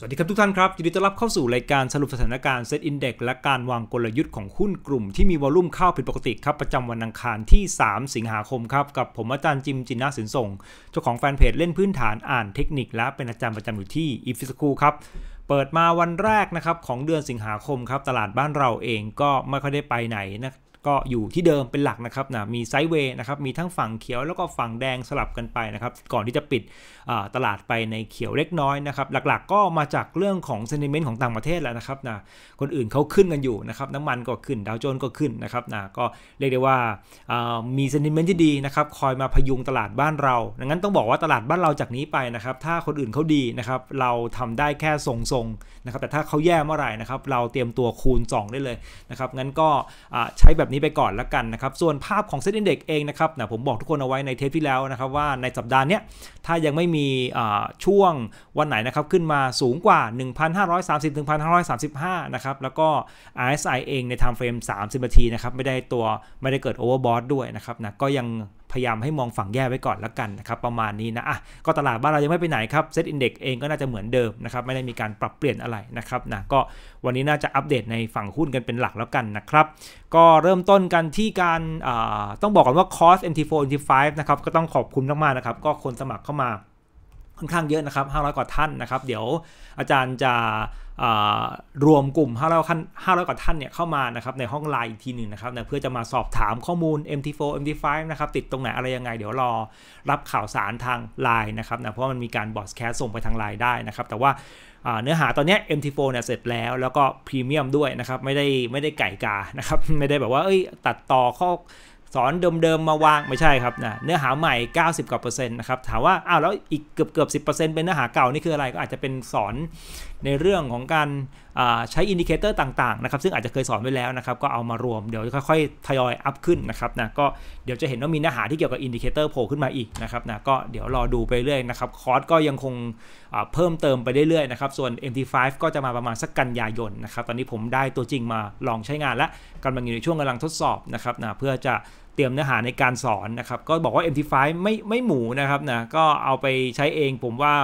สวัสดีครับทุกท่านครับยินดีต้อนรับเข้าสู่รายการสรุปสถานการณ์เซตอินเด็กและการวางกลยุทธ์ของหุ้นกลุ่มที่มีวอลุ่มเข้าผิดปกติครับ ประจำวันอังคารที่ 3 สิงหาคมครับกับผมอาจารย์จิมจินนาสินส่งเจ้าของแฟนเพจเล่นพื้นฐานอ่านเทคนิคและเป็นอาจารย์ประจำอยู่ที่อีฟิสคูครับ เปิดมาวันแรกนะครับของเดือนสิงหาคมครับ ตลาดบ้านเราเองก็ไม่ค่อยได้ไปไหนนะก็อยู่ที่เดิมเป็นหลักนะครับนะมีไซด์เวย์นะครับ มีทั้งฝั่งเขียวแล้วก็ฝั่งแดงสลับกันไปนะครับก่อนที่จะปิดตลาดไปในเขียวเล็กน้อยนะครับหลักๆก็มาจากเรื่องของเซนิเมนต์ของต่างประเทศแล้วนะครับนะคนอื่นเขาขึ้นกันอยู่นะครับน้ำมันก็ขึ้นดาวโจนส์ก็ขึ้นนะครับนะก็เรียกได้ว่ามีเซนิเมนต์ที่ดีนะครับ คอยมาพยุงตลาดบ้านเราดังนั้นต้องบอกว่าตลาดบ้านเราจากนี้ไปนะครับถ้าคนอื่นเขาดีนะครับเราทำได้แค่ทรงๆนะครับแต่ถ้าเขาแย่เมื่อไหร่นะครับเราเตรียมตัวคูณ2ได้เลยนะครับงั้นก็ใช้แบบบบนี้ไปก่อนละกันนะครับ ส่วนภาพของเซ็ตอินเด็กเองนะครับนะผมบอกทุกคนเอาไว้ในเทปที่แล้วนะครับว่าในสัปดาห์นี้ถ้ายังไม่มีช่วงวันไหนนะครับขึ้นมาสูงกว่า 1,530ถึง1,535 นะครับแล้วก็ RSI เองในไทม์เฟรม30นาทีนะครับไม่ได้ตัวไม่ได้เกิดโอเวอร์บอทด้วยนะครับนะก็ยังพยายามให้มองฝั่งแย่ไว้ก่อนแล้วกันนะครับประมาณนี้นะอ่ะก็ตลาดบ้านเรายังไม่ไปไหนครับเซ็ตอินเด็กเองก็น่าจะเหมือนเดิมนะครับไม่ได้มีการปรับเปลี่ยนอะไรนะครับนะก็วันนี้น่าจะอัปเดตในฝั่งหุ้นกันเป็นหลักแล้วกันนะครับก็เริ่มต้นกันที่การต้องบอกก่อนว่าคอส MT4 MT5 นะครับก็ต้องขอบคุณมากๆนะครับก็คนสมัครเข้ามาค่อนข้างเยอะนะครับ500กว่าท่านนะครับ เดี๋ยวอาจารย์จะรวมกลุ่ม 500ท่าน500 กว่าท่านเนี่ยเข้ามานะครับในห้องไลน์อีกทีหนึ่งนะครับเพื่อจะมาสอบถามข้อมูล MT4 MT5 นะครับติดตรงไหนอะไรยังไง เดี๋ยวรอรับข่าวสารทางไลน์นะครับนะเพราะมันมีการบอสแคสส่งไปทางไลน์ได้นะครับ แต่ว่าเนื้อหาตอนนี้ MT4 เนี่ยเสร็จแล้ว แล้วก็พรีเมียมด้วยนะครับไม่ได้ไม่ได้ไก่กานะครับไม่ได้แบบว่าเอ้ยตัดต่อข้อสอนเดิมๆมาวางไม่ใช่ครับนะเนื้อหาใหม่90กว่าเปอร์เซ็นต์นะครับถามว่าอ้าวแล้วอีกเกือบเกือบสิเป็นเนื้อหาเก่านี่คืออะไรก็อาจจะเป็นสอนในเรื่องของการใช้อินดิเคเตอร์ต่างๆนะครับซึ่งอาจจะเคยสอนไว้แล้วนะครับก็เอามารวมเดี๋ยวค่อยๆ ทยอยอัพขึ้นนะครับนะก็เดี๋ยวจะเห็นว่ามีเนื้อหาที่เกี่ยวกับอินดิเคเตอร์โผล่ขึ้นมาอีกนะครับนะก็เดี๋ยวรอดูไปเรื่อยนะครับ คอร์สก็ยังคงเพิ่มเติมไปเรื่อยๆนะครับส่วน MT5 ก็จะมาประมาณสักกันยายนนะครับตอนนี้ผมได้ตัวจริงมาลองใช้งานและกำลังอยู่ในช่วงกำลังทดสอบนะครับนะเพื่อจะเตรียมเนื้อหาในการสอนนะครับก็บอกว่า MT5 ไม่ไม่หมูนะครับนะก็เอาไปใช้เองผมว่า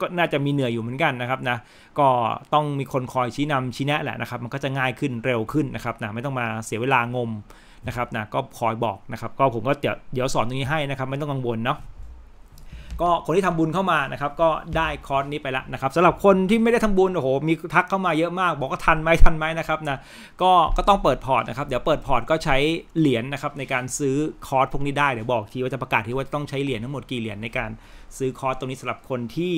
ก็น่าจะมีเหนื่อยอยู่เหมือนกันนะครับนะก็ต้องมีคนคอยชี้นำชี้แนะแหละนะครับมันก็จะง่ายขึ้นเร็วขึ้นนะครับนะไม่ต้องมาเสียเวลางมนะครับนะก็คอยบอกนะครับ ก็ผมก็เดี๋ยวเดี๋ยวสอนตรงนี้ให้นะครับไม่ต้องกังวลเนาะก็คนที่ทำบุญเข้ามานะครับก็ได้คอร์สนี้ไปแล้วนะครับสำหรับคนที่ไม่ได้ทำบุญโอ้โหมีทักเข้ามาเยอะมาก บอกก็ทันไหมทันไหมนะครับนะก็ก็ต้องเปิดพอร์ตนะครับเดี๋ยวเปิดพอร์ตก็ใช้เหรียญนะครับในการซื้อคอร์สพวกนี้ได้เดี๋ยวบอกทีว่าจะประกาศทีว่าต้องใช้เหรียญทั้งหมดกี่เหรียญในการซื้อคอร์สตรงนี้สำหรับคนที่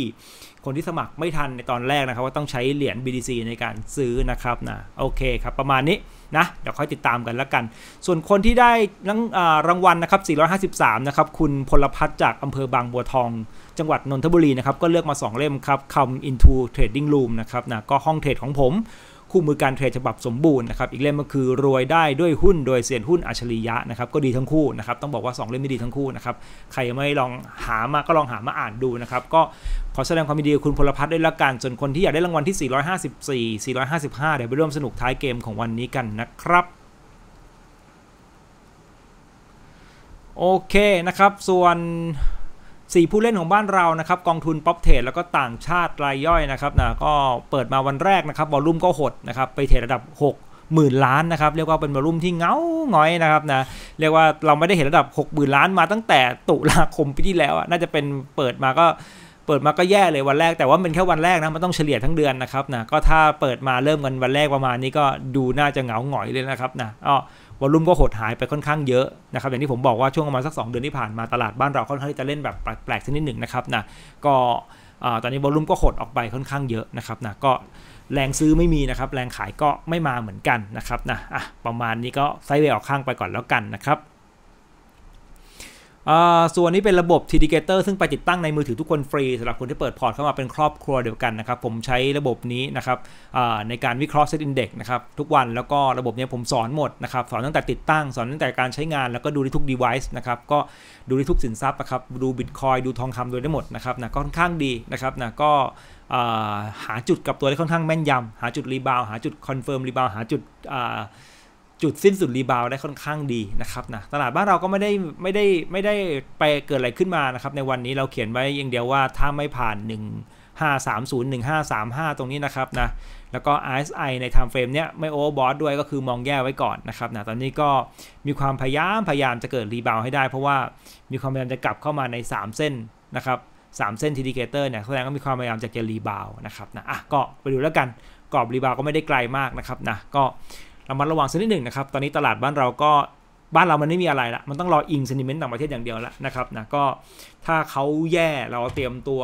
คนที่สมัครไม่ทันในตอนแรกนะครับว่าต้องใช้เหรียญ b t c ในการซื้อนะครับนะโอเคครับประมาณนี้นะเดี๋ยวค่อยติดตามกันแล้วกัน ส่วนคนที่ได้รางวัลนะครับ 453 นะครับคุณพลพัฒน์จากอำเภอบางบัวทองจังหวัดนนทบุรีนะครับ ก็เลือกมา 2เล่มครับ Come into Trading Room นะครับนะก็ห้องเทรดของผมคู่มือการเทรดฉบับสมบูรณ์นะครับอีกเล่มก็คือรวยได้ด้วยหุ้นโดยเซียนหุ้นอัจฉริยะนะครับก็ดีทั้งคู่นะครับต้องบอกว่า2เล่มนี้ดีทั้งคู่นะครับใครยังไม่ลองหามาก็ลองหามาอ่านดูนะครับก็ขอแสดงความยินดีคุณพลพัฒน์ด้วยละกันส่วนคนที่อยากได้รางวัลที่ 454 455 เดี๋ยวไปร่วมสนุกท้ายเกมของวันนี้กันนะครับโอเคนะครับส่วน4ผู้เล่นของบ้านเรานะครับกองทุนป๊อปเทรดแล้วก็ต่างชาติรายย่อยนะครับนะก็เปิดมาวันแรกนะครับวอลุ่มก็หดนะครับไปเทรดระดับ6หมื่นล้านนะครับเรียกว่าเป็นบอลุ่มที่เงาหงอยนะครับนะเรียกว่าเราไม่ได้เห็นระดับ6หมื่นล้านมาตั้งแต่ตุลาคมปีที่แล้วน่าจะเป็นเปิดมาก็เปิดมาก็แย่เลยวันแรก แต่ว่าเป็นแค่วันแรกนะมันต้องเฉลี่ยทั้งเดือนนะครับนะก็ถ้าเปิดมาเริ่มกันวันแรกประมาณนี้ก็ดูน่าจะเงาหงอยเลยนะครับนะอ๋อวอลุ่มก็หดหายไปค่อนข้างเยอะนะครับอย่างที่ผมบอกว่าช่วงประมาณสัก2เดือนที่ผ่านมาตลาดบ้านเราค่อนข้าง่จะเล่นแบบแปลกๆชนิดหนึ่งนะครับนะก็ตอนนี้วอลุ่มก็หดออกไปค่อนข้างเยอะนะครับนะก็แรงซื้อไม่มีนะครับแรงขายก็ไม่มาเหมือนกันนะครับนะอ่ะประมาณนี้ก็ไซด์เวย์ออกข้างไปก่อนแล้วกันนะครับส่วนนี้เป็นระบบทีดิเกเตอร์ซึ่งไปติดตั้งในมือถือทุกคนฟรีสำหรับคนที่เปิดพอร์ตเข้ามาเป็นครอบครัวเดียวกันนะครับผมใช้ระบบนี้นะครับในการวิเคราะห์เซตอินเด็กต์นะครับทุกวันแล้วก็ระบบนี้ผมสอนหมดนะครับสอนตั้งแต่ติดตั้งสอนตั้งแต่การใช้งานแล้วก็ดูทุก device นะครับก็ดูทุกสินทรัพย์นะครับดูบิตคอยดูทองคำโดยได้หมดนะครับนะก็ค่อนข้างดีนะครับนะก็หาจุดกับตัวได้ค่อนข้างแม่นยำหาจุดรีบาวหาจุดคอนเฟิร์มรีบาวหาจุดจุดสิ้นสุดรีบาวได้ค่อนข้างดีนะครับนะตลาดบ้านเราก็ไม่ได้ไม่ได้ไม่ได้ไปเกิดอะไรขึ้นมานะครับในวันนี้เราเขียนไว้อย่างเดียวว่าถ้าไม่ผ่าน 1 530 1535 ตรงนี้นะครับนะแล้วก็ RSI ใน time frame เนี้ยไม่โอเวอร์บอสด้วยก็คือมองแย่ไว้ก่อนนะครับนะตอนนี้ก็มีความพยายามพยายามจะเกิดรีบาวให้ได้ เพราะว่ามีความพยายามจะกลับเข้ามาใน 3 เส้นนะครับสามเส้นทีดีเกเตอร์เนี่ยแสดงว่ามีความพยายามจะเกิดรีบาวนะครับนะอ่ะก็ไปดูแล้วกันกรอบรีบาวก็ไม่ได้ไกลมากนะครับนะก็รามัดระวังสักนิดหนึ่งนะครับ ตอนนี้ตลาดบ้านเราก็บ้านเรามันไม่มีอะไรละมันต้องรออิงเซนิเมนต์ต่างประเทศอย่างเดียวละนะครับนะ ก็ถ้าเขาแย่เราเตรียมตัว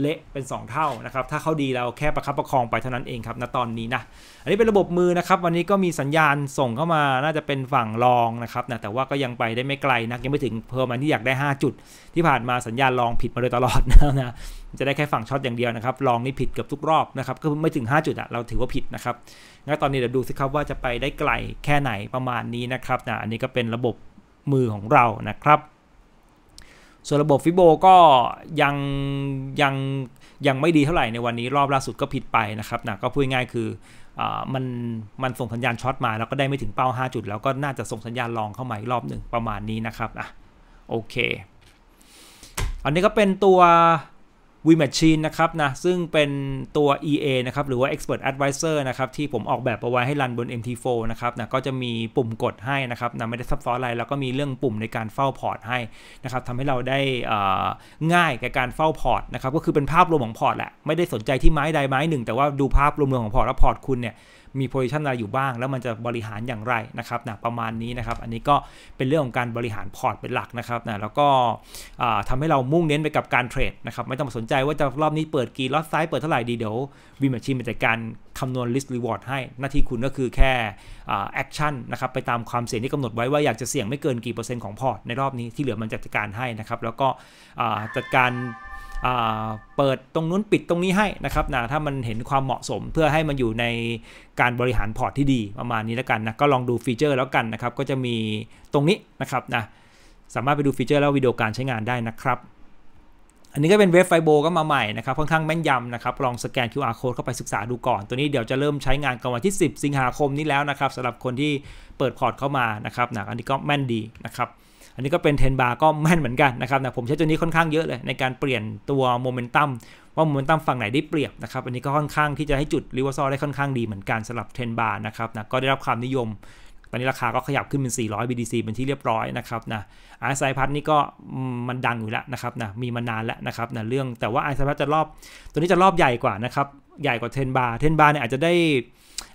เละเป็น 2 เท่านะครับถ้าเขาดีเราแค่ประคับประคองไปเท่านั้นเองครับ ณตอนนี้นะอันนี้เป็นระบบมือนะครับ วันนี้ก็มีสัญญาณส่งเข้ามาน่าจะเป็นฝั่งรองนะครับนะแต่ว่าก็ยังไปได้ไม่ไกลนะยังไม่ถึงเพิ่มมันที่อยากได้5จุดที่ผ่านมาสัญญาณรองผิดมาโดยตลอดนะจะได้แค่ฝั่งช็อตอย่างเดียวนะครับลองนี่ผิดเกือบทุกรอบนะครับก็ไม่ถึง 5 จุดอะเราถือว่าผิดนะครับงั้นตอนนี้เดี๋ยวดูสิครับว่าจะไปได้ไกลแค่ไหนประมาณนี้นะครับนะอันนี้ก็เป็นระบบมือของเรานะครับส่วนระบบฟิโบก็ยัง ยัง ยังไม่ดีเท่าไหร่ในวันนี้รอบล่าสุดก็ผิดไปนะครับนะ ก็พูดง่ายคืออมัน มันส่งสัญญาณช็อตมา แล้วก็ได้ไม่ถึงเป้า 5 จุดแล้วก็น่าจะส่งสัญญาณลองเข้ามาอีกรอบหนึ่งประมาณนี้นะครับอ่ะโอเค อันนี้ก็เป็นตัววีแมชชีนนะครับนะ ซึ่งเป็นตัว EA นะครับ หรือว่า Expert Advisor นะครับ ที่ผมออกแบบเอาไว้ให้รันบน MT4 นะครับนะก็จะมีปุ่มกดให้นะครับนะไม่ได้ซับซ้อนอะไรแล้วก็มีเรื่องปุ่มในการเฝ้าพอร์ตให้นะครับทำให้เราได้ง่ายกับการเฝ้าพอร์ตนะครับก็คือเป็นภาพรวมของพอร์ตแหละไม่ได้สนใจที่ไม้ใดไม้หนึ่ง แต่ว่าดูภาพรวมๆของพอร์ตแล้วพอร์ตคุณเนี่ยมีโพซิชันอะไรอยู่บ้าง แล้วมันจะบริหารอย่างไรนะครับนะประมาณนี้นะครับ อันนี้ก็เป็นเรื่องของการบริหารพอร์ต เป็นหลักนะครับนะแล้วก็ทำให้เรามุ่งเน้นไปกับการเทรดนะครับ ไม่ต้องสนใจว่าจะรอบนี้เปิดกี่ล็อตไซส์เปิดเท่าไหร่ดีเดี๋ยววีมัชชีนจัดการคำนวณ list reward ให้ หน้าที่คุณก็คือแค่แอคชั่นนะครับ ไปตามความเสี่ยงที่กำหนดไว้ว่าอยากจะเสี่ยงไม่เกินกี่เปอร์เซ็นต์ของพอร์ตในรอบนี้ที่เหลือมันจัดการให้นะครับแล้วก็จัดการเปิดตรงนู้นปิดตรงนี้ให้นะครับนะถ้ามันเห็นความเหมาะสมเพื่อให้มันอยู่ในการบริหารพอร์ตที่ดีประมาณนี้แล้วกันนะก็ลองดูฟีเจอร์แล้วกันนะครับ ก็จะมีตรงนี้นะครับนะสามารถไปดูฟีเจอร์แล้ววิดีโอการใช้งานได้นะครับ อันนี้ก็เป็นเว็บไฟโบก็มาใหม่นะครับค่อนข้างแม่นยำนะครับลองสแกน QR code เข้าไปศึกษาดูก่อนตัวนี้เดี๋ยวจะเริ่มใช้งานกันวันที่ 10 สิงหาคมนี้แล้วนะครับสำหรับคนที่เปิดพอร์ตเข้ามานะครับนะอันนี้ก็แม่นดีนะครับอันนี้ก็เป็นเทนบาร์ก็แม่นเหมือนกันนะครับนะ ผมใช้ตัวนี้ค่อนข้างเยอะเลย ในการเปลี่ยนตัวโมเมนตัมว่าโมเมนตัมฝั่งไหนได้เปรียบนะครับอันนี้ก็ค่อนข้างที่จะให้จุดรีเวอร์ซอได้ค่อนข้างดีเหมือนกันสำหรับเทนบาร์นะครับนะก็ได้รับความนิยม ตอนนี้ราคาก็ขยับขึ้นเป็น400 BTC เป็นที่เรียบร้อยนะครับนะไอซ์ไซพัทนี่ก็มันดังอยู่แล้วนะครับนะมีมานานแล้วนะครับนะเรื่องแต่ว่าไอซ์ไซพัทจะรอบตัวนี้จะรอบใหญ่กว่านะครับใหญ่กว่าเทนบาร์ เทนบาร์เนี่ยอาจจะได้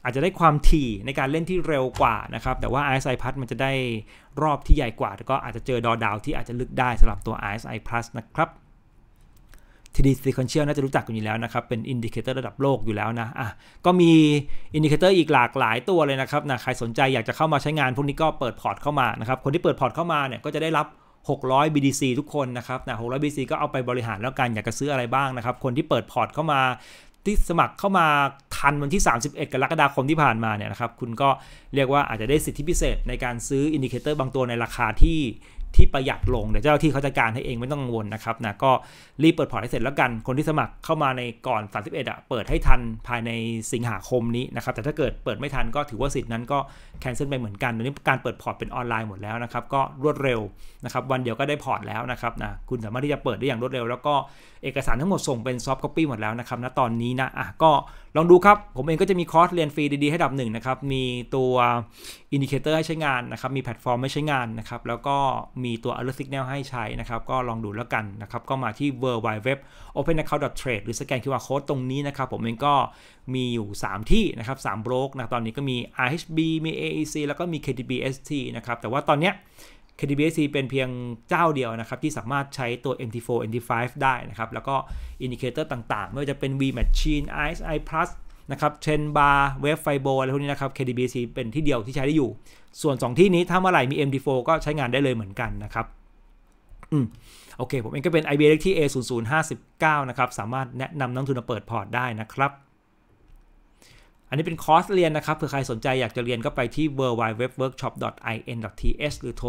อาจจะได้ความถี่ในการเล่นที่เร็วกว่านะครับ แต่ว่า RSI Plus มันจะได้รอบที่ใหญ่กว่าแล้วก็อาจจะเจอดอดาวที่อาจจะลึกได้สำหรับตัว RSI Plus นะครับ TD Sequential น่าจะรู้จักกันอยู่แล้วนะครับ เป็นอินดิเคเตอร์ระดับโลกอยู่แล้วนะ อ่ะ ก็มีอินดิเคเตอร์อีกหลากหลายตัวเลยนะครับนะ ใครสนใจอยากจะเข้ามาใช้งานพวกนี้ก็เปิดพอร์ตเข้ามานะครับ คนที่เปิดพอร์ตเข้ามาเนี่ยก็จะได้รับ600 BDC ทุกคนนะครับนะ600 BDC ก็เอาไปบริหารแล้วกันอยากจะซื้ออะไรบ้างนะครับคนที่เปิดพอร์ตเข้ามาที่สมัครเข้ามาทันวันที่ 31 กรกฎาคมที่ผ่านมาเนี่ยนะครับ คุณก็เรียกว่าอาจจะได้สิทธิพิเศษในการซื้ออินดิเคเตอร์บางตัวในราคาที่ที่ประหยัดลงเดี๋ยวเจ้าที่เขาจัดการให้เองไม่ต้องกังวลนะครับนะก็รีบเปิดพอร์ตให้เสร็จแล้วกัน คนที่สมัครเข้ามาในก่อน31อ่ะเปิดให้ทันภายในสิงหาคมนี้นะครับ แต่ถ้าเกิดเปิดไม่ทันก็ถือว่าสิทธินั้นก็แคนเซิลไปเหมือนกันตอนนี้การเปิดพอร์ตเป็นออนไลน์หมดแล้วนะครับ ก็รวดเร็วนะครับ วันเดียวก็ได้พอร์ตแล้วนะครับนะคุณสามารถที่จะเปิดได้อย่างรวดเร็ว แล้วก็เอกสารทั้งหมดส่งเป็นซอฟต์คัปปี้หมดแล้วนะครับ ณตอนนี้นะอ่ะก็ลองดูครับผมเองก็จะมีคอร์สเรียนฟรีดี ๆให้ดับหนึ่งนะครับมีตัวอินดิเคเตอร์ให้ใช้งานนะครับมีแพลตฟอร์มให้ใช้งานนะครับแล้วก็มมีตัว alert signal ให้ใช้นะครับก็ลองดูแล้วกันนะครับ ก็มาที่ w w w o p e n a c c o u n t t r a d e หรือสแกน QR code ตรงนี้นะครับ ผมเองก็มีอยู่ 3 ที่นะครับ 3โบรกนะตอนนี้ก็มี RHB มี AEC แล้วก็มี KTBST นะครับแต่ว่าตอนเนี้ย k d b s t เป็นเพียงเจ้าเดียวนะครับ ที่สามารถใช้ตัว MT4 MT5 ได้นะครับแล้วก็อินดิเคเตอร์ต่างๆไม่ว่าจะเป็น V Machine i s i Plus นะครับเชนบาร์เวฟไฟโบอะไรพวกนี้นะครับ KDBC เป็นที่เดียวที่ใช้ได้อยู่ ส่วน 2 ที่นี้ถ้าเมื่อไหร่มี MD4 ก็ใช้งานได้เลยเหมือนกันนะครับ อืมโอเค ผมเองก็เป็น i b เลที่ A0059 นะครับ สามารถแนะนำนักทุนมาเปิดพอร์ตได้นะครับ อันนี้เป็นคอร์สเรียนนะครับเผื่อใครสนใจอยากจะเรียนก็ไปที่ www.workshop.in.th หรือโทร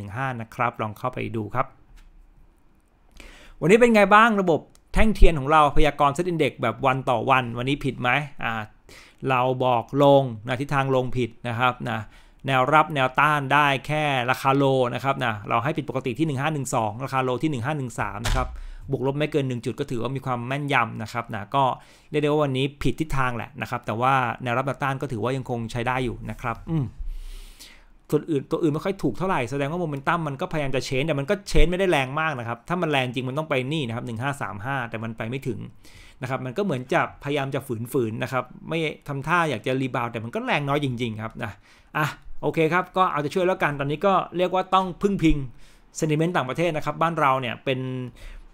0649699415 นะครับ ลองเข้าไปดูครับ วันนี้เป็นไงบ้างระบบแท่งเทียนของเราพยากรณ์เซตอินเด็กแบบวันต่อวันวันนี้ผิดไหมอ่าเราบอกลงนะทิศทางลงผิดนะครับนะแนวรับแนวต้านได้แค่ราคาโลนะครับนะเราให้ผิดปกติที่ 1512ราคาโลที่ 1513นะครับบวกลบไม่เกิน1จุดก็ถือว่ามีความแม่นยำนะครับนะก็เรียกได้ว่าวันนี้ผิดทิศทางแหละนะครับแต่ว่าแนวรับแนวต้านก็ถือว่ายังคงใช้ได้อยู่นะครับ อืมตัวอื่นตัวอื่นไม่ค่อยถูกเท่าไหร่แสดงว่าโมเมนตัมมันก็พยายามจะเชนแต่มันก็เชนไม่ได้แรงมากนะครับถ้ามันแรงจริงมันต้องไปนี่นะครับหหนึ่ง้าาสมห้าแต่มันไปไม่ถึงนะครับมันก็เหมือนจะพยายามจะฝืนๆนะครับไม่ทำท่าอยากจะรีบาวแต่มันก็แรงน้อยจริงๆครับนะอ่ะโอเคครับก็เอาจะช่วยแล้วกันตอนนี้ก็เรียกว่าต้องพึ่งพิงเซนิเมนต์ต่างประเทศนะครับบ้านเราเนี่ยเป็น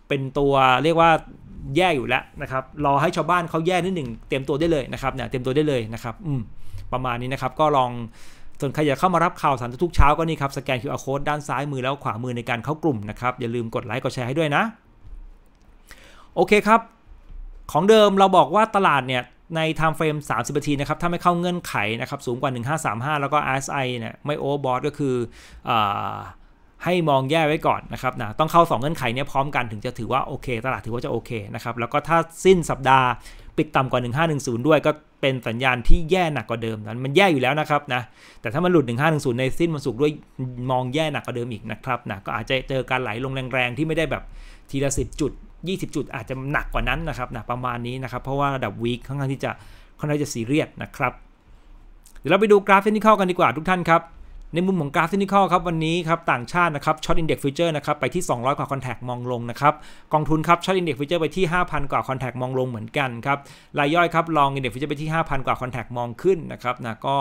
เป็นตัวเรียกว่าแย่อยู่แล้วนะครับรอให้ชาวบ้านเขาแย่นิดหนึ่งเตรียมตัวได้เลยนะครับเนี่ยเตรียมตัวได้เลยนะครับอืมประมาณนี้นะครับก็ลองส่วนใครอยากเข้ามารับข่าวสารทุกเช้าก็นี่ครับ สแกน QR code ด้านซ้ายมือแล้วขวามือในการเข้ากลุ่มนะครับ อย่าลืมกดไลค์กดแชร์ให้ด้วยนะ โอเคครับ ของเดิมเราบอกว่าตลาดเนี่ย ในไทม์เฟรม30นาทีนะครับ ถ้าไม่เข้าเงื่อนไขนะครับ สูงกว่า 1535 แล้วก็ RSI เนี่ย ไม่โอเวอร์บอทก็คืออให้มองแย่ไว้ก่อนนะครับนะต้องเข้า2เงื่อนไขเนี่ยพร้อมกันถึงจะถือว่าโอเคตลาดถือว่าจะโอเคนะครับแล้วก็ถ้าสิ้นสัปดาห์ปิดต่ำกว่า 1510 ด้วย ก็เป็นสัญญาณที่แย่หนักกว่าเดิมนั้น มันแย่อยู่แล้วนะครับนะ แต่ถ้ามันหลุด 1510 ในสิ้นวันศุกร์ด้วยมองแย่หนักกว่าเดิมอีกนะครับนะ ก็อาจจะเจอการไหลลงแรงๆที่ไม่ได้แบบทีละ10จุด20 จุด อาจจะหนักกว่านั้นนะครับนะ ประมาณนี้นะครับ เพราะว่าระดับวีคค่อนข้างที่จะค่อนข้างจะซีเรียสนะครับ เดี๋ยวเราไปดูกราฟเทเน้ากันดีกว่าทุกท่านครับในมุมของกราฟเทคนิคครับ วันนี้ครับต่างชาตินะครับช็อตอินเด็กซ์ฟิวเจอร์นะครับไปที่ 200 กว่าคอนแทคมองลงนะครับกองทุนครับช็อตอินเด็กซ์ฟิวเจอร์ไปที่5,000 กว่าคอนแทคมองลงเหมือนกันครับรายย่อยครับลองอินเด็กซ์ฟิวเจอร์ไปที่5,000กว่าคอนแทคมองขึ้นนะครับนะก็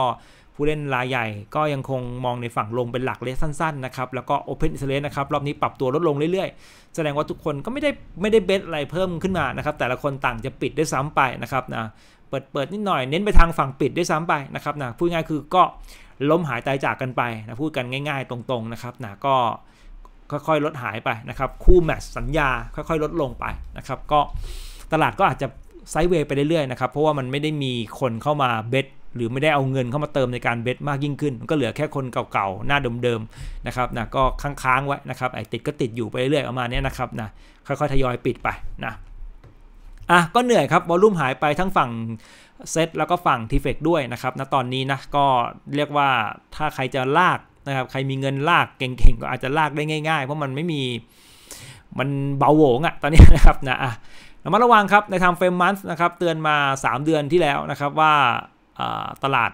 ผู้เล่นรายใหญ่ก็ยังคงมองในฝั่งลงเป็นหลักเลสสั้นๆนะครับแล้วก็โอเพนอิสเลสนะครับรอบนี้ปรับตัวลดลงเรื่อยๆแสดงว่าทุกคนก็ไม่ได้ไม่ได้เบสอะไรเพิ่มขึ้นมานะครับแต่ละคนต่างจะปิดได้ซ้ำไปนะครับนะเปิดเปิดนิดหน่อยเน้นไปทางฝั่งปิดได้ซ้ำไปนะครับนะ พูดง่ายคือก็ล้มหายตายจากกันไปนะพูดกันง่าย ๆ ตรงๆนะครับนะก็ค่อยๆ ลดหายไปนะครับ คู่แมทสัญญาค่อยๆลดลงไปนะครับก็ตลาดก็อาจจะไซด์เวย์ไปเรื่อยๆนะครับเพราะว่ามันไม่ได้มีคนเข้ามาเบสหรือไม่ได้เอาเงินเข้ามาเติมในการเบสมากยิ่งขึ้นก็เหลือแค่คนเก่าๆ หน้าเดิมๆนะครับนะก็ค้างๆไว้นะครับไอ้ติดก็ติดอยู่ไปเรื่อยๆประมาณนี้นะครับนะค่อยๆทยอยปิดไปนะอ่ะก็เหนื่อยครับวอลุ่มหายไปทั้งฝั่งเซตแล้วก็ฝั่งทีเฟกด้วยนะครับณนะตอนนี้นะก็เรียกว่าถ้าใครจะลากนะครับ ใครมีเงินลากเก่งๆก็อาจจะลากได้ง่ายๆเพราะมันไม่มีมันเบาโหวงอะตอนนี้นะครับนะอะระมัดระวังครับในทางเฟรมมันส์นะครับเตือนมา 3 เดือนที่แล้วนะครับว่าตลาด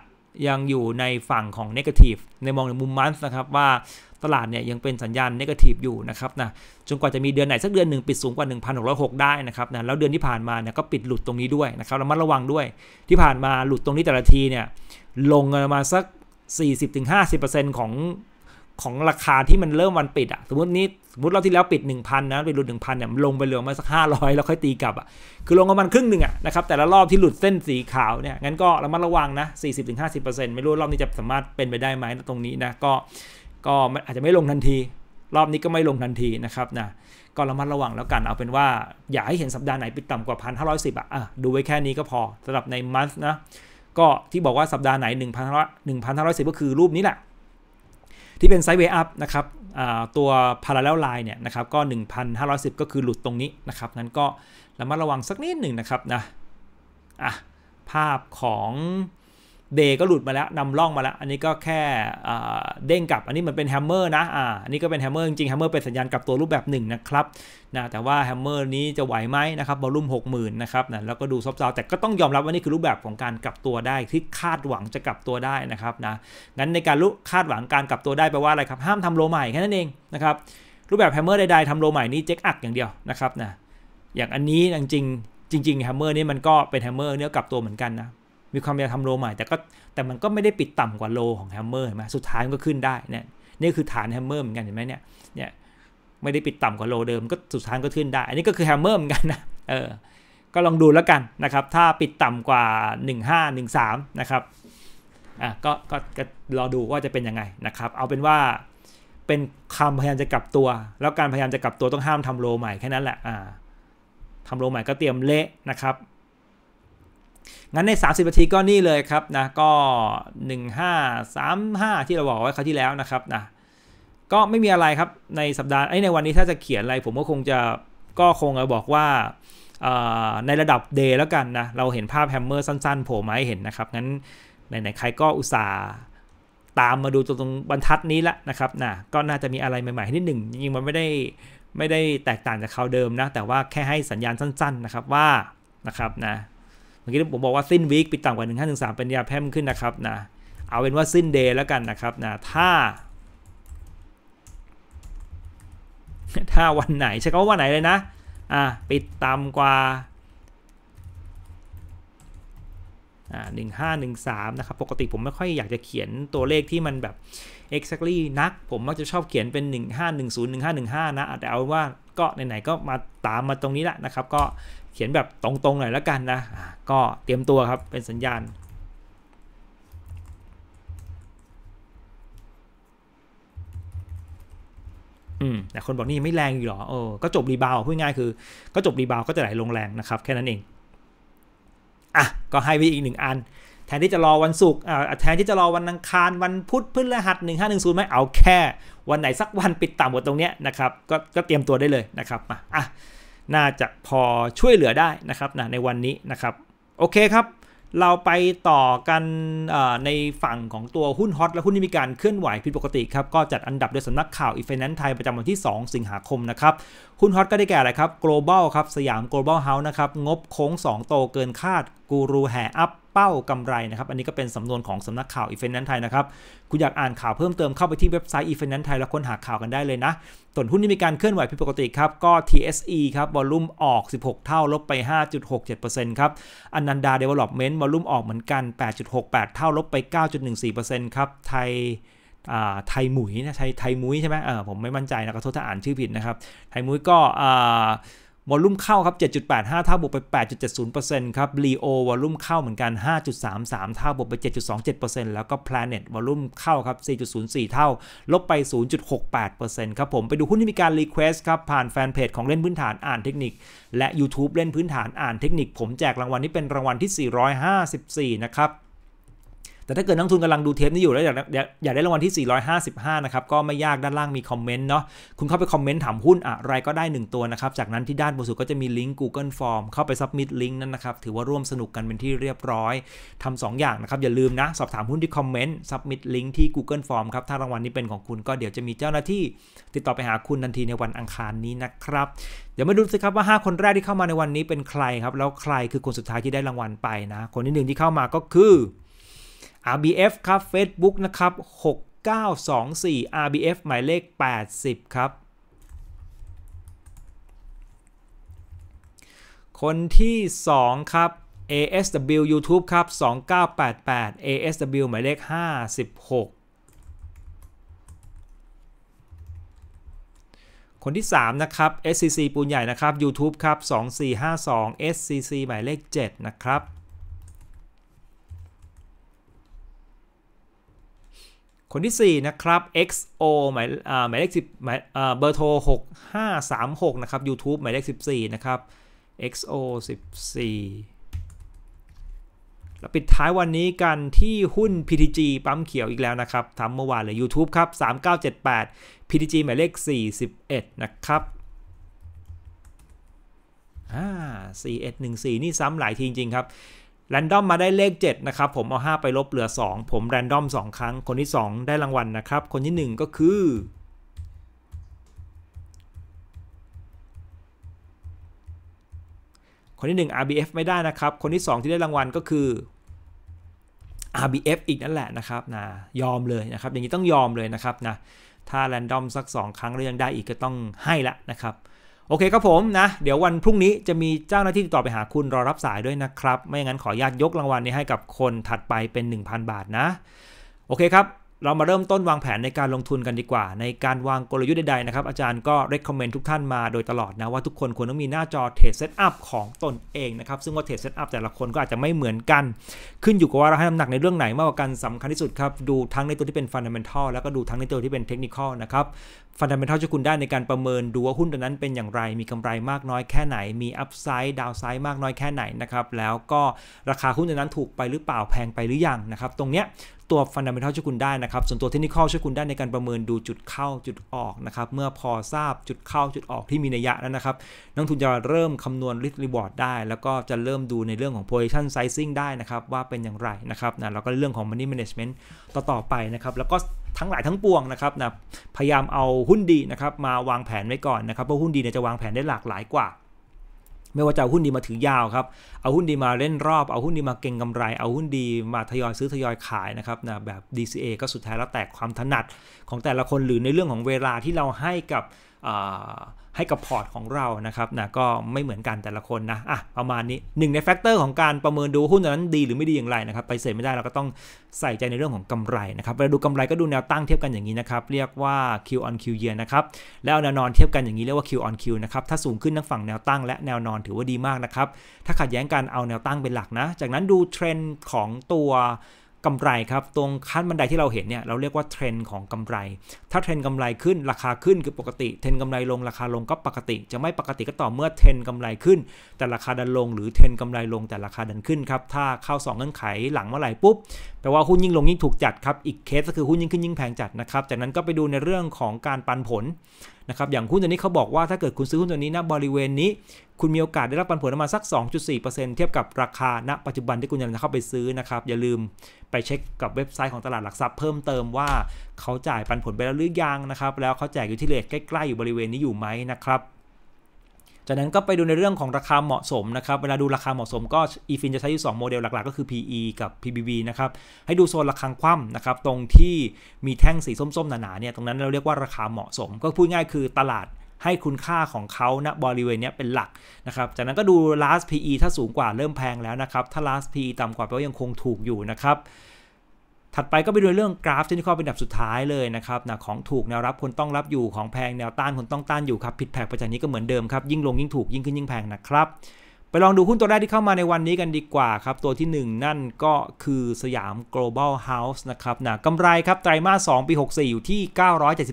ยังอยู่ในฝั่งของเนกาทีฟในมองในมุมมันส์นะครับว่าตลาดเนี่ยยังเป็นสัญญาณนกาทีฟอยู่ นะครับนะจนกว่าจะมีเดือนไหนสักเดือนหนึ่งปิดสูงกว่า1,606ได้นะครับนะแล้วเดือนที่ผ่านมาเนี่ยก็ปิดหลุดตรงนี้ด้วยนะครับระมัดระวังด้วยที่ผ่านมาหลุดตรงนี้แต่ละทีเนี่ยลงมาสัก40-50%ของของราคาที่มันเริ่มวันปิดอะสมมตินี้สมมติเราที่แล้วปิด1,000นะไปหลุด1,000เนี่ยลงไปเหลือมาสัก500 แล้วค่อยตีกลับอะคือลงประมาณครึ่งหนึ่งอะนะครับแต่ละรอบที่หลุดเส้นสีขาวเนี่ยงั้นก็ระมัดระวังนะ40-50%ไม่รู้รอบนี้จะสามารถเป็นไปได้ไหมตรงนี้นะก็ก็อาจจะไม่ลงทันที รอบนี้ก็ไม่ลงทันทีนะครับนะก็ระมัดระวังแล้วกันเอาเป็นว่า อย่าให้เห็นสัปดาห์ไหนปิดต่ำกว่า 1,510 อ่ะอ่ะดูไว้แค่นี้ก็พอสำหรับในมันส์นะ ก็ที่บอกว่าสัปดาห์ไหน1,510 ก็คือรูปนี้แหละ ที่เป็นไซด์เวอัพนะครับตัวพาราเลลไลน์เนี่ยนะครับก็ 1,510 ก็คือหลุดตรงนี้นะครับนั้นก็ระมัดระวังสักนิดหนึ่งนะครับนะอ่ะภาพของเดย์ก็หลุดมาแล้วนำร่องมาแล้วอันนี้ก็แค่เด้งกลับอันนี้มันเป็นแฮมเมอร์นะอ่าอันนี้ก็เป็นแฮมเมอร์จริงแฮมเมอร์เป็นสัญญาณกลับตัวรูปแบบหนึ่งนะครับนะแต่ว่าแฮมเมอร์นี้จะไหวไหมนะครับบอลลุ่ม 6 0,000นะครับนะแล้วก็ดูซบเซาแต่ก็ต้องยอมรับว่านี่คือรูปแบบของการกลับตัวได้ที่คาดหวังจะกลับตัวได้นะครับนะงั้นในการรู้คาดหวังการกลับตัวได้แปลว่าอะไรครับห้ามทำโลใหม่แค่นั้นเองนะครับรูปแบบแฮมเมอร์ใดๆทำโลใหม่นี้เจ๊กอักอย่างเดียวนะครับนะอย่างอันนี้จริงจริงแฮมเมอร์นี่มันก็เป็นแฮมเมอร์เนื้อกลับตัวเหมือนกันนะมีความพยายามทำโลใหม่ แต่ก็แต่มันก็ไม่ได้ปิดต่ำกว่าโลของแฮมเมอร์เห็นไหมสุดท้ายมันก็ขึ้นได้เนี่ยนี่คือฐานแฮมเมอร์เหมือนกันเห็นไหมเนี่ย เนี่ย ไม่ได้ปิดต่ำกว่าโลเดิม ก็สุดท้ายก็ขึ้นได้ อันนี้ก็คือแฮมเมอร์เหมือนกันนะเออก็ลองดูแล้วกันนะครับ ถ้าปิดต่ำกว่า 1513นะครับอ่ะก็ก็รอดูว่าจะเป็นยังไงนะครับ เอาเป็นว่าเป็นคำพยายามจะกลับตัว แล้วการพยายามจะกลับตัวต้องห้ามทำโลใหม่แค่นั้นแหละอ่าทำโลใหม่ก็เตรียมเละนะครับงั้นใน 30นาทีก็นี่เลยครับนะ ก็1535 ที่เราบอกไว้คราวที่แล้วนะครับนะก็ไม่มีอะไรครับในสัปดาห์ไอในวันนี้ถ้าจะเขียนอะไรผมก็คงจะก็คงจะบอกว่า ในระดับเดย์แล้วกันนะ เราเห็นภาพแฮมเมอร์สั้นๆโผล่มาให้เห็นนะครับ งั้นไหนๆใครก็อุตส่าห์ตามมาดูตรงตรงบรรทัดนี้ละนะครับนะก็น่าจะมีอะไรใหม่ ๆ นิดหนึ่งจริงๆมันไม่ได้ไม่ได้แตกต่างจากคราวเดิมนะ แต่ว่าแค่ให้สัญญาณสั้น ๆ นะครับว่านะครับนะเมื่อกี้ผมบอกว่าสิ้นวีคปิดต่ำกว่า 1 5่งเป็นยาแพมขึ้นนะครับนะเอาเป็นว่าสิ้นเดย์แล้วกันนะครับนะถ้า ถ้าวันไหน ใช้คำว่าวันไหนเลยนะอ่าปิดต่ำกว่าหนึ่งห้าหนึ่งสามนะครับปกติผมไม่ค่อยอยากจะเขียนตัวเลขที่มันแบบ exactly นักผมมักจะชอบเขียนเป็น 1 5 1 0 1 5 1 5 นะ แต่เอาว่าก็ไหนๆก็มาตามมาตรงนี้แหละนะครับก็เขียนแบบตรง ๆ หน่อยละกันนะก็เตรียมตัวครับเป็นสัญญาณอืมแต่คนบอกนี่ไม่แรงอยู่หรอเออ ก็จบรีบาวพูดง่ายคือ ก็จบรีบาวก็จะไหลลงแรงนะครับ แค่นั้นเองอ่ะก็ให้ไปอีกหนึ่งอัน แทนที่จะรอวันศุกร์อ่าแทนที่จะรอวันอังคาร วันพุธพะหัดหนึ่งห้าหนึ่งศูนย์ไม่เอาแค่ วันไหนสักวันปิดต่ำกว่าตรงเนี้ยนะครับ ก็ก็เตรียมตัวได้เลยนะครับมาอ่ะน่าจะพอช่วยเหลือได้นะครับนะในวันนี้นะครับ โอเคครับ เราไปต่อกันในฝั่งของตัวหุ้นฮอตและหุ้นที่มีการเคลื่อนไหวผิดปกติครับ ก็จัดอันดับโดยสำนักข่าว อีเฟนแนนซ์ไทย ประจำวันที่ 2 สิงหาคมนะครับ หุ้นฮอตก็ได้แก่อะไรครับ global ครับ สยาม global house นะครับ งบโค้ง 2 โตเกินคาดกูรูแห่อัพเป้ากำไรนะครับ อันนี้ก็เป็นสำนวนของสำนักข่าวอีเฟนนั้นไทยนะครับ คุณอยากอ่านข่าวเพิ่มเติมเข้าไปที่เว็บไซต์อีเฟนนั้นไทย แล้วค้นหาข่าวกันได้เลยนะส่วนหุ้นที่มีการเคลื่อนไหวผิดปกติครับ ก็ TSE ครับวอลลุ่มออก 16 เท่าลบไป 5.67%ครับอนันดาเดเวลลอปเมนต์วอลลุ่มออกเหมือนกัน 8.68 เท่าลบไป 9.14%ครับ ไทยไทยหมุยนะ ไทย ไทยมุยใช่ไหมผมไม่มั่นใจนะขอโทษถ้าอ่านชื่อผิดนะครับ ไทยมุยก็วอลลุ่มเข้าครับ 7.85 เท่าบวกไป 8.70%ครับลีโอวอลลุ่มเข้าเหมือนกัน 5.33 เท่าบวกไป 7.27%แล้วก็ Planet วอลลุ่มเข้าครับ 4.04 เท่า ลบไป 0.68%ครับ ผมไปดูหุ้นที่มีการรีเควสครับ ผ่านแฟนเพจของเล่นพื้นฐานอ่านเทคนิค และ YouTube เล่นพื้นฐานอ่านเทคนิค ผมแจกรางวัลที่เป็นรางวัลที่ 454 นะครับแต่ถ้าเกิดนักทุนกำลังดูเทปนี้อยู่แล้วอยากอยากได้รางวัลที่ 455 นะครับ ก็ไม่ยากด้านล่างมีคอมเมนต์เนาะคุณเข้าไปคอมเมนต์ถามหุ้นอะไรก็ได้ 1 ตัวนะครับ จากนั้นที่ด้านบนสุดก็จะมีลิงก์ Google Form เข้าไปซับมิดลิงก์นั้นนะครับ ถือว่าร่วมสนุกกันเป็นที่เรียบร้อยทำสอย่างนะครับ อย่าลืมนะ สอบถามหุ้นที่คอมเมนต์ซับมิดลิงก์ที่ Google Form ครับถ้ารางวัลนี้เป็นของคุณก็เดี๋ยวจะมีเจ้าหน้าที่ ติดต่อไปหาคุณทันทีในวันอังคารนี้นะครับเดี๋ยวมาดูสิครับว่า 5 คนแรกที่เข้ามาในวันนี้เป็นใครครับแล้วใครคือคนสุดท้ายที่ได้รางวัลไปนะคนที่หนึ่งที่เข้ามาก็คือ RBF ครับ Facebook นะครับ 6924 RBF หมายเลข 80 ครับ คนที่ 2 ครับ ASW YouTube ครับ 2988 ASW หมายเลข 56 คนที่ 3 นะครับ SCC ปูนใหญ่นะครับ YouTube ครับ 2452 SCC หมายเลข 7 นะครับคนที่ 4 นะครับ XO หมายหมายเลขสิบหมายเบอร์โทร6536 นะครับ YouTube หมายเลข14 นะครับ XO 14แล้วปิดท้ายวันนี้กันที่หุ้น PTG ปั๊มเขียวอีกแล้วนะครับทำเมื่อวานเลย YouTube ครับ 3978 PTG หมายเลข41 นะครับอ่า4114 นี่ซ้ำหลายทีจริง ๆ ครับแรนดอมมาได้เลข7นะครับผมเอา 5 ไปลบเหลือ 2 ผมแรนดอม2 ครั้ง คนที่ 2 ได้รางวัลนนะครับ คนที่ 1 ก็คือ คนที่ 1 RBF ไม่ได้นะครับ คนที่ 2 ที่ได้รางวัล ก็คือ RBF อีกนั่นแหละนะครับนะยอมเลยนะครับ อย่างนี้ต้องยอมเลยนะครับนะถ้าแรนดอมสัก 2 ครั้งแล้วยังได้อีกก็ต้องให้ละนะครับโอเคครับผมนะ เดี๋ยววันพรุ่งนี้จะมีเจ้าหน้าที่ติดต่อไปหาคุณรอรับสายด้วยนะครับ ไม่อย่างนั้นขออนุญาตยกรางวัลนี้ให้กับคนถัดไปเป็น 1,000 บาทนะ โอเคครับ เรามาเริ่มต้นวางแผนในการลงทุนกันดีกว่า ในการวางกลยุทธ์ใดๆนะครับ อาจารย์ก็ recommend ทุกท่านมาโดยตลอดนะว่าทุกคนควรต้องมีหน้าจอเทรดเซตอัพของตนเองนะครับซึ่งว่าเทรดเซตอัพแต่ละคนก็อาจจะไม่เหมือนกัน ขึ้นอยู่กับว่าเราให้น้ำหนักในเรื่องไหนมากกว่ากันสำคัญที่สุดครับดูทั้งในตัวที่เป็น fundamental แล้วก็ดูทั้งในตัวที่เป็น technical นะครับฟันดัมเบลท่าที่คุณได้ในการประเมินดูว่าหุ้นตัวนั้นเป็นอย่างไร มีกำไรมากน้อยแค่ไหน มีอัพไซด์ดาวไซด์มากน้อยแค่ไหนนะครับ แล้วก็ราคาหุ้นตัวนั้นถูกไปหรือเปล่าแพงไปหรือยังนะครับ ตรงเนี้ยตัวฟันดัมเบลท่าช่วยคุณได้นะครับ ส่วนตัวเทคนิคช่วยคุณได้ ในการประเมินดูจุดเข้าจุดออกนะครับ เมื่อพอทราบจุดเข้าจุดออกที่มีนัยยะแล้วนะครับ นักทุนจะเริ่มคำนวณริสรีบอร์ดได้ แล้วก็จะเริ่มดูในเรื่องของโพซิชันไซซิ่งได้นะครับว่าเป็นอย่างไรนะครับนะแล้วก็เรื่องของ m o น e y m a n a จเมนต์ต่อๆไปนะครับแล้วก็ทั้งหลายทั้งปวงนะครับนะพยายามเอาหุ้นดีนะครับมาวางแผนไว้ก่อนนะครับเพราะหุ้นดีเนี่ยจะวางแผนได้หลากหลายกว่า ไม่ว่าจะเอาหุ้นดีมาถือยาวครับเอาหุ้นดีมาเล่นรอบเอาหุ้นดีมาเก่งกำไร เอาหุ้นดีมาทยอยซื้อทยอยขายนะครับนะแบบ DCA ก็สุดท้ายแล้วแต่ความถนัดของแต่ละคนหรือในเรื่องของเวลาที่เราให้กับให้กับพอร์ตของเรานะครับนะก็ไม่เหมือนกันแต่ละคนนะอ่ะประมาณนี้หนึ่งในแฟกเตอร์ของการประเมินดูหุ้นนั้นดีหรือไม่ดีอย่างไรนะครับ ไปเสร็จไม่ได้เราก็ต้องใส่ใจในเรื่องของกำไรนะครับเวลาดูกำไรก็ดูแนวตั้งเทียบกันอย่างนี้นะครับเรียกว่า Q on Q year นะครับแล้วแนวนอนเทียบกันอย่างนี้เรียกว่า Q on Q นะครับถ้าสูงขึ้นทั้งฝั่งแนวตั้งและแนวนอนถือว่าดีมากนะครับถ้าขัดแย้งกันเอาแนวตั้งเป็นหลักนะจากนั้นดูเทรนด์ของตัวกำไรครับ ตรงขั้นบันไดที่เราเห็นเนี่ยเราเรียกว่าเทรนด์ของกำไร ถ้าเทรนด์กำไรขึ้นราคาขึ้นคือปกติ เทรนด์กำไรลงราคาลงก็ปกติ จะไม่ปกติก็ต่อเมื่อเทรนด์กำไรขึ้น แต่ราคาดันลง หรือเทรนด์กำไรลงแต่ราคาดันขึ้นครับถ้าเข้า 2 เงื่อนไขหลังเมื่อไหร่ปุ๊บแปลว่าหุ้นยิ่งลงยิ่งถูกจัดครับอีกเคส ก็คือหุ้นยิ่งขึ้นยิ่งแพงจัดนะครับจากนั้นก็ไปดูในเรื่องของการปันผลนะครับ อย่างหุ้นตัวนี้เขาบอกว่าถ้าเกิดคุณซื้อหุ้นตัวนี้ณบริเวณนี้คุณมีโอกาสได้รับปันผลประมาณสัก 2.4%เทียบกับราคาณปัจจุบันที่คุณยจะเข้าไปซื้อนะครับ อย่าลืมไปเช็คกับเว็บไซต์ของตลาดหลักทรัพย์เพิ่มเติมว่าเขาจ่ายปันผลไปแล้วหรือยังนะครับแล้วเขาแจกอยู่ที่เลทใกล้ๆ อยู่บริเวณนี้อยู่ไหมนะครับจากนั้นก็ไปดูในเรื่องของราคาเหมาะสมนะครับ เวลาดูราคาเหมาะสมก็อีฟินจะใช้อยู่2โมเดลหลักๆก็คือ PE กับ PBV นะครับ ให้ดูโซนราคาคว่ำนะครับ ตรงที่มีแท่งสีส้ม ๆ หนา ๆ เนี่ย ตรงนั้นเราเรียกว่าราคาเหมาะสม ก็พูดง่ายคือตลาดให้คุณค่าของเขาณบริเวณนี้เป็นหลักนะครับ จากนั้นก็ดู last PE ถ้าสูงกว่าเริ่มแพงแล้วนะครับถ้า last PE ต่ำกว่าแปลว่ายังคงถูกอยู่นะครับถัดไปก็ไปดูเรื่องกราฟที่่ข้อเป็นดับสุดท้ายเลยนะครับนะของถูก แนวรับคนต้องรับอยู่ของแพงแนวต้านคนต้องต้านอยู่ครับผิดแผกประจากนี้ก็เหมือนเดิมครับยิ่งลงยิ่งถูกยิ่งขึ้นยิ่งแพงนะครับไปลองดูหุ้นตัวแรกที่เข้ามาในวันนี้กันดีกว่าครับตัวที่ 1 นั่นก็คือสยาม global house นะครับนะกำไรครับไตรมาส2ปี64 อยู่ที่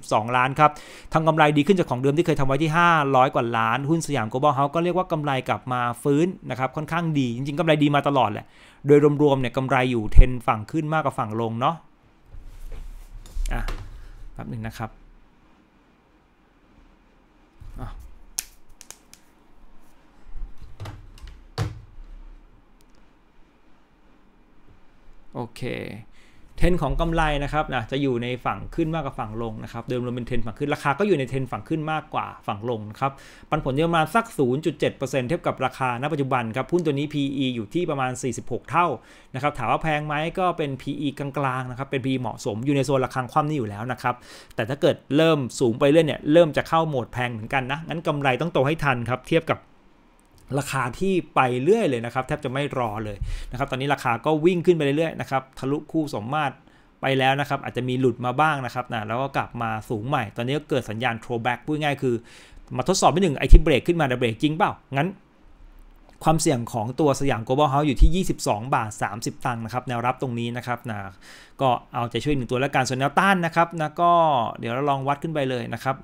972 ล้านครับทำกำไรดีขึ้นจากของเดิมที่เคยทำไว้ที่ 500 กว่าล้านหุ้นสยาม global house ก็เรียกว่ากำไรกลับมาฟื้นนะครับค่อนข้างดีจริงๆกำไรดีมาตลอดแหละโดยรวมๆ เนี่ย กำไรอยู่เทนฝั่งขึ้นมากกว่าฝั่งลงเนาะ อ่ะแป๊บหนึ่งนะครับโอเคเทรนของกำไรนะครับนะจะอยู่ในฝั่งขึ้นมากกว่าฝั่งลงนะครับเดิมรวมเป็นเทรนฝั่งขึ้นราคาก็อยู่ในเทรนฝั่งขึ้นมากกว่าฝั่งลงนะครับปันผลประมาณสัก 0.7%เทียบกับราคาณปัจจุบันครับหุ้นตัวนี้ PE อยู่ที่ประมาณ 46 เท่านะครับถามว่าแพงไหมก็เป็น PE กลางๆนะครับเป็น PE เหมาะสมอยู่ในโซนราคาความนี่อยู่แล้วนะครับแต่ถ้าเกิดเริ่มสูงไปเรื่อยเนี่ยเริ่มจะเข้าโหมดแพงเหมือนกันนะงั้นกำไรต้องโตให้ทันครับเทียบกับราคาที่ไปเรื่อยเลยนะครับ แทบจะไม่รอเลยนะครับ ตอนนี้ราคาก็วิ่งขึ้นไปเรื่อยๆนะครับ ทะลุคู่สมมาตรไปแล้วนะครับ อาจจะมีหลุดมาบ้างนะครับนะแล้วก็กลับมาสูงใหม่ ตอนนี้ก็เกิดสัญญาณ throwback พูดง่ายคือ มาทดสอบไปหนึ่งไอที่เบรกขึ้นมาแต่เบรกจริงเปล่า งั้นความเสี่ยงของตัวสยาม global house อยู่ที่ 22 บาท 30ตังค์นะครับแนวรับตรงนี้นะครับนะก็เอาใจช่วยหนึ่งตัวและการส่วนแนวต้านนะครับนะก็เดี๋ยวเราลองวัดขึ้นไปเลยนะครับ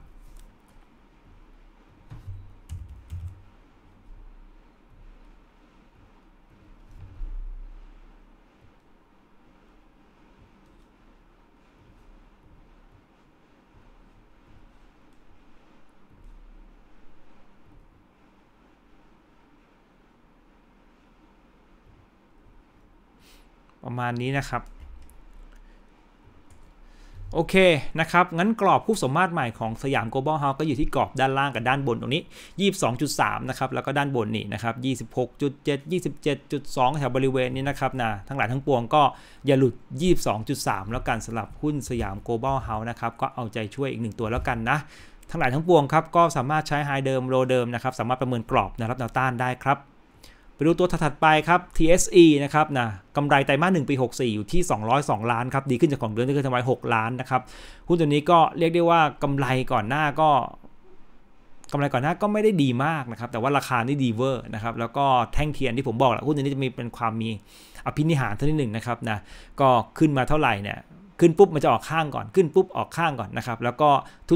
ประมาณนี้นะครับ โอเคนะครับงั้นกรอบคู่สมมาตรใหม่ของสยามโกลบอลเฮาก็อยู่ที่กรอบด้านล่างกับด้านบนตรงนี้ 22.3นะครับแล้วก็ด้านบนนี่นะครับ26.7 27.2 แถวบริเวณนี้นะครับนะทั้งหลายทั้งปวงก็อย่าหลุด 22.3 แล้วกันสำหรับหุ้นสยามโกลบอลเฮานะครับก็เอาใจช่วยอีกหนึ่งตัวแล้วกันนะทั้งหลายทั้งปวงครับ ก็สามารถใช้ไฮเดิมโลเดิมนะครับสามารถประเมินกรอบแนวรับแนวต้านได้ครับไปดูตัวถัดไปครับ TSE นะครับนะกำไรไตรมาส1ปี64 อยู่ที่ 202 ล้านครับ ดีขึ้นจากของเดือนที่เคยทำไว้6ล้านนะครับ หุ้นตัวนี้ก็เรียกได้ว่ากำไรก่อนหน้าก็กำไรก่อนหน้าก็ไม่ได้ดีมากนะครับ แต่ว่าราคานี่ดีเวอร์นะครับ แล้วก็แท่งเทียนที่ผมบอกแหละหุ้นตัวนี้จะมีเป็นความมีอภินิหารเท่านิดหนึ่งนะครับนะก็ขึ้นมาเท่าไหร่เนี่ยขึ้นปุ๊บมันจะออกข้างก่อนขึ้น ปุ๊บออกข้างก่อนนะครับแล้วก็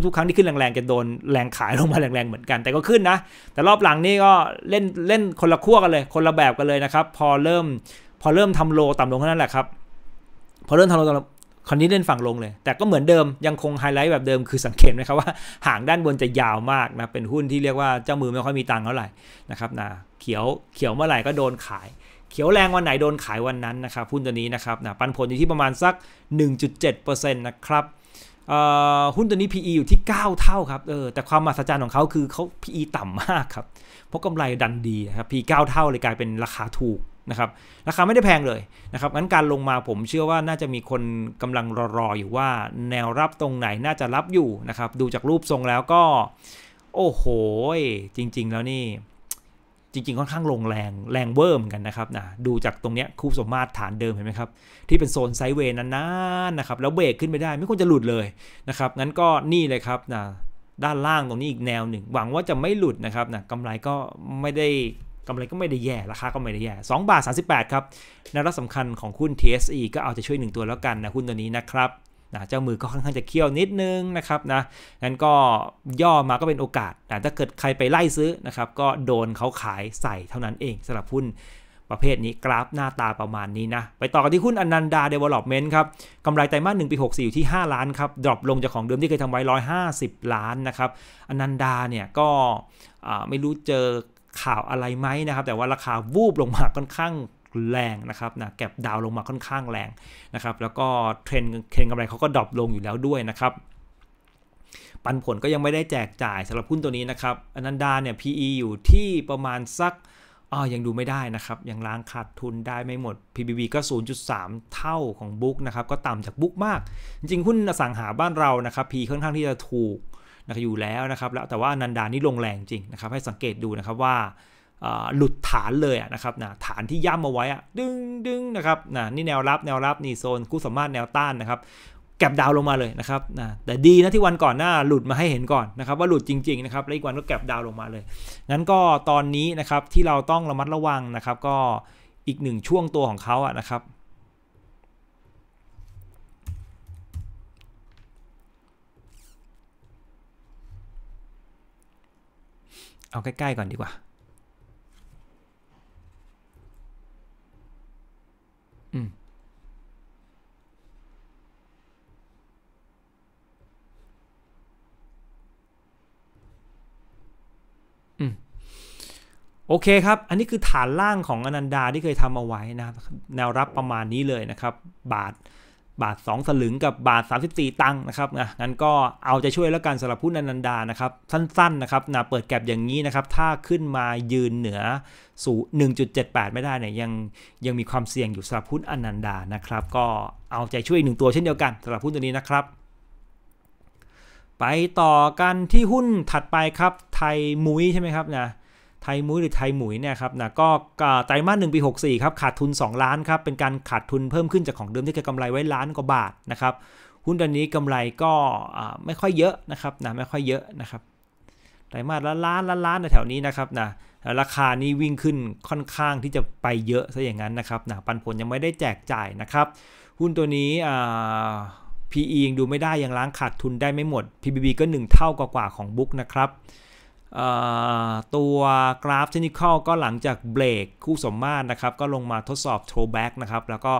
ทุกๆ ครั้งที่ขึ้นแรงๆ จะโดนแรงขายลงมาแรงๆเหมือนกันแต่ก็ขึ้นนะ แต่รอบหลังนี่ก็เล่นเล่นคนละขั้วกันเลย คนละแบบกันเลยนะครับพอเริ่มพอเริ่มทำโลต่ำลงเท่านั้นแหละครับพอเริ่มทำโลต่ำคราวนี้เล่นฝั่งลงเลย แต่ก็เหมือนเดิมยังคงไฮไลท์แบบเดิมคือสังเกตไหมครับว่า หางด้านบนจะยาวมากนะเป็นหุ้นที่เรียกว่าเจ้ามือไม่ค่อยมีตังค์เท่าไหร่นะครับนะเขียวเขียวเมื่อไหร่ก็โดนขายเขียวแรงวันไหนโดนขายวันนั้นนะครับหุ้นตัวนี้นะครับนะปันผลอยู่ที่ประมาณสัก 1.7%นะครับหุ้นตัวนี้ PE อยู่ที่ 9 เท่าครับเออแต่ความมหัศจรรย์ของเขาคือเขา PE ต่ำมากครับ เพราะกำไรดันดีนะครับ PE 9 เท่าเลยกลายเป็นราคาถูกนะครับราคาไม่ได้แพงเลยนะครับงั้นการลงมาผมเชื่อว่าน่าจะมีคนกำลังรอรออยู่ว่า แนวรับตรงไหนน่าจะรับอยู่นะครับดูจากรูปทรงแล้วก็ โอ้โหจริง ๆ แล้วนี่จริงๆ ค่อนข้างลงแรง แรงเวิร์มกันนะครับนะ ดูจากตรงนี้คู่สมมาตรฐานเดิมเห็นไหมครับ ที่เป็นโซนไซเวย์นั้นๆ นะครับ แล้วเบรกขึ้นไม่ได้ไม่ควรจะหลุดเลยนะครับงั้นก็นี่เลยครับนะด้านล่างตรงนี้อีกแนวหนึ่งหวังว่าจะไม่หลุดนะครับนะกำไรก็ไม่ได้กำไรก็ไม่ได้แย่ราคาก็ไม่ได้แย่2บาท38 ครับแนวรับสำคัญของหุ้น TSE ก็เอาจะช่วยหนึ่งตัวแล้วกันนะหุ้นตัวนี้นะครับนะเจ้ามือก็ค่อนข้างจะเคี่ยวนิดนึงนะครับนะงั้นก็ย่อมาก็เป็นโอกาสนะถ้าเกิดใครไปไล่ซื้อนะครับ ก็โดนเขาขายใส่เท่านั้นเองสำหรับหุ้นประเภทนี้กราฟหน้าตาประมาณนี้นะ ไปต่อกันที่หุ้นอนันดาเดเวลลอปเมนต์ครับกำไรไตรมาสหนึ่งปีหี่อยู่ที่ 5 ล้านครับดรอปลงจากของเดิมที่เคยทำไว้ 150 ล้านนะครับอนันดาเนี่ยก็ไม่รู้เจอข่าวอะไรไหมนะครับแต่ว่าราคาวูบลงมาค่อนข้างแรงนะครับนะ แก็บดาวลงมาค่อนข้างแรงนะครับ แล้วก็เทรนเทรนกำไรเขาก็ดรอปลงอยู่แล้วด้วยนะครับ ปันผลก็ยังไม่ได้แจกจ่ายสำหรับหุ้นตัวนี้นะครับอนันดาเนี่ย PE อยู่ที่ประมาณสักอ๋อยังดูไม่ได้นะครับ ยังล้างขาดทุนได้ไม่หมด PBB ก็ 0.3 เท่าของบุ๊กนะครับ ก็ต่ำจากบุ๊กมาก จริงหุ้นอสังหาบ้านเรานะครับ P ค่อนข้างที่จะถูกนะอยู่แล้วนะครับแล้วแต่ว่านันดานี่ลงแรงจริงนะครับให้สังเกตดูนะครับว่าหลุดฐานเลยนะครับนะฐานที่ย่ำเอาไว้ดึงดึงนะครับนะนี่แนวรับแนวรับ นี่โซนกู้สามารถแนวต้านนะครับ แก็บดาวลงมาเลยนะครับนะแต่ดีนะที่วันก่อนหน้าหลุดมาให้เห็นก่อนนะครับ ว่าหลุดจริงๆนะครับแล้วอีกวันก็แก็บดาวลงมาเลยงั้นก็ตอนนี้นะครับที่เราต้องระมัดระวังนะครับ ก็อีกหนึ่งช่วงตัวของเขาอะนะครับเอาใกล้ๆก่อนดีกว่าโอเคครับ อันนี้คือฐานล่างของอนันดาที่เคยทำเอาไว้นะครับแนวรับประมาณนี้เลยนะครับ บาทบาท2สลึงกับบาท 34ตังค์นะครับนะงั้นก็เอาใจช่วยแล้วกันสำหรับหุ้นอนันดานะครับสั้น ๆ นะครับนะเปิดแก็บอย่างนี้นะครับ ถ้าขึ้นมายืนเหนือสู่1.78 ไม่ได้เนี่ยยังยังมีความเสี่ยงอยู่สำหรับหุ้นอนันดานะครับ ก็เอาใจช่วยหนึ่งตัวเช่นเดียวกันสำหรับหุ้นตัวนี้นะครับ ไปต่อกันที่หุ้นถัดไปครับ ไทยมุ้ยใช่ไหมครับนะไทยมุ้ยหรือไทยหมุยเนี่ยครับนะก็ไตรมาสหนึ่งปี64ครับขาดทุน 2 ล้านครับเป็นการขาดทุนเพิ่มขึ้นจากของเดิมที่เคยกำไรไว้ล้านกว่าบาทนะครับหุ้นตัวนี้กำไรก็ไม่ค่อยเยอะนะครับนะไม่ค่อยเยอะนะครับไตรมาสละล้านละล้านในแถวนี้นะครับนะราคานี้วิ่งขึ้นค่อนข้างที่จะไปเยอะซะอย่างนั้นนะครับนะปันผลยังไม่ได้แจกจ่ายนะครับหุ้นตัวนี้ PE ยังดูไม่ได้ยังล้างขาดทุนได้ไม่หมด PBB ก็ 1 เท่ากว่าของบุ๊กนะครับตัวกราฟเทคนิคก็หลังจากเบรกคู่สมมาตรนะครับ ก็ลงมาทดสอบโทรแบ็กนะครับ แล้วก็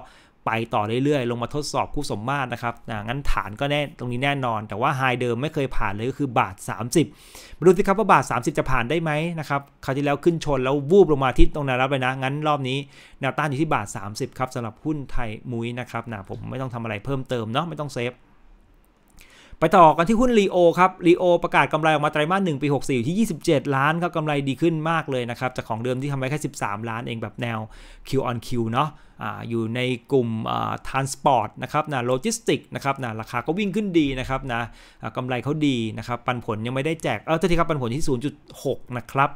ไปต่อเรื่อย ๆ ลงมาทดสอบคู่สมมาตรนะครับงั้นฐานก็แน่ตรงนี้แน่นอน แต่ว่าไฮเดิมไม่เคยผ่านเลยก็คือบาท30มาดูสิครับว่าบาท 30 จะผ่านได้ไหมนะครับคราวที่แล้วขึ้นชนแล้ววูบลงมาที่ตรงนั้นแรับไปนะ งั้นรอบนี้แนวต้านอยู่ที่บาท 30 ครับสำหรับหุ้นไทยมุ้ยนะครับนะผมไม่ต้องทำอะไรเพิ่มเติมเนาะไม่ต้องเซฟไปต่อกันที่หุ้นรีโอครับรีโอประกาศกำไรออกมาไตรมาสหนึ่งปี64อยู่ที่ 27 ล้านครับกำไรดีขึ้นมากเลยนะครับ จากของเดิมที่ทำไว้แค่ 13 ล้านเองแบบแนว Q on Q เนาะอยู่ในกลุ่มทรานสปอร์ต นะครับนะโลจิสติกนะครับนะราคาก็วิ่งขึ้นดีนะครับนะกำไรเขาดีนะครับ ปันผลยังไม่ได้แจก เออทีครับปันผลที่ 0.6 นะครับ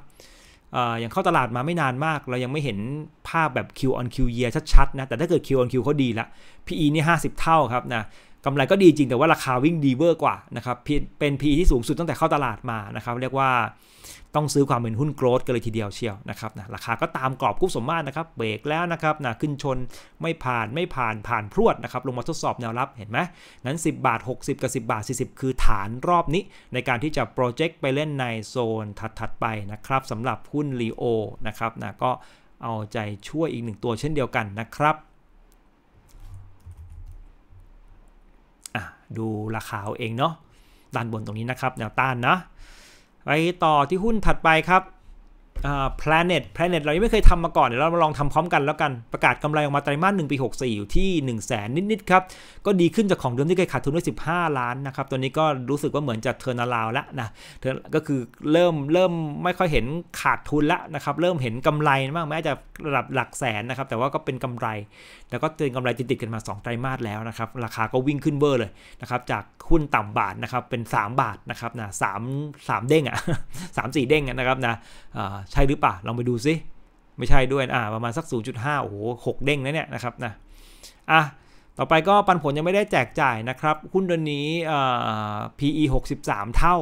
อย่างเข้าตลาดมาไม่นานมาก เรายังไม่เห็นภาพแบบ Q on Q year ชัดๆนะแต่ถ้าเกิด Q on Q เขาดีละ PE นี่50 เท่าครับนะกำไรก็ดีจริงแต่ว่าราคาวิ่งดีเวอร์กว่านะครับเป็น P ที่สูงสุดตั้งแต่เข้าตลาดมานะครับ เรียกว่าต้องซื้อความเป็นหุ้นโกรดกันเลยทีเดียวเชียวนะครับนะราคาก็ตามกรอบกู้สมมาตรนะครับ เบรกแล้วนะครับนะขึ้นชนไม่ผ่านไม่ผ่านผ่านพรวดนะครับ ลงมาทดสอบแนวรับเห็นไหม นั้น 10 บาท 60 กับ 10 บาท 40คือฐานรอบนี้ ในการที่จะโปรเจกต์ไปเล่นในโซนถัดๆไปนะครับสำหรับหุ้นลีโอนะครับนะก็เอาใจช่วยอีกหนึ่งตัวเช่นเดียวกันนะครับดูราคาเองเนาะด้านบนตรงนี้นะครับแนวต้านนะไปต่อที่หุ้นถัดไปครับ planet planet เรายังไม่เคยทำมาก่อนเดี๋ยวเรามาลองทำพร้อมกันแล้วกัน ประกาศกำไรออกมาไตรมาสหนึ่งปี64อยู่ที่1 0 0 0 0แสนนิดๆครับ ก็ดีขึ้นจากของเดิมที่เคยขาดทุนไว้15 ล้านนะครับ ตัวนี้ก็รู้สึกว่าเหมือนจะเทอร์นาลาวแล้วนะก็คือเริ่มเริ่มไม่ค่อยเห็นขาดทุนละนะครับ เริ่มเห็นกำไรบ้างแม้จะระดับหลักแสนนะครับ แต่ว่าก็เป็นกำไร แล้วก็เตือนกำไรติดๆกันมา 2 ไตรมาสแล้วนะครับราคาก็วิ่งขึ้นเบอร์เลยนะครับจากหุ้นต่ำบาทนะครับเป็น 3 บาทนะครับนะสามสามเด้งอ่ะสามสี่เด้งนะครับนะใช่หรือเปล่าลองไปดูซิไม่ใช่ด้วย อ่า ประมาณสัก 0.5 โอ้โห หกเด้งนะเนี่ยนะครับนะ อ่ะต่อไปก็ปันผลยังไม่ได้แจกจ่ายนะครับ หุ้นตัวนี้ PE 63 เท่า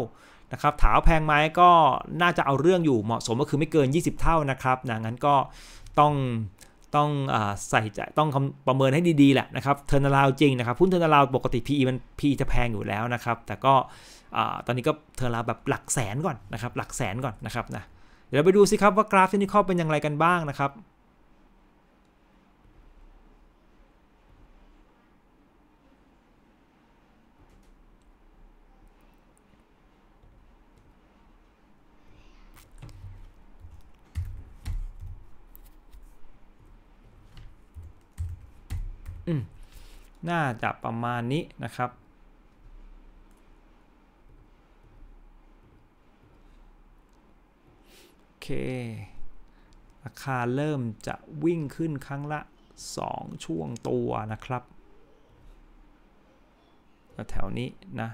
นะครับถาวแพงไหมก็น่าจะเอาเรื่องอยู่เหมาะสมก็คือไม่เกิน 20 เท่านะครับ นะงั้นก็ต้อง ต้องอใส่ใจ ต้อง ประเมินให้ดีๆแหละนะครับ เทอร์นาลาวจริงนะครับ หุ้นเทอร์นาลาวปกติ PE มัน PE จะแพงอยู่แล้วนะครับ แต่ก็อตอนนี้ก็เทอร์นาลาวแบบหลักแสนก่อนนะครับ หลักแสนก่อนนะครับนะเดี๋ยวไปดูสิครับว่ากราฟเทคนิคเป็นอย่างไรกันบ้างนะครับ น่าจะประมาณนี้นะครับค ราคาเริ่มจะวิ่งขึ้นครั้งละ 2 ช่วงตัวนะครับแถวนี้นะ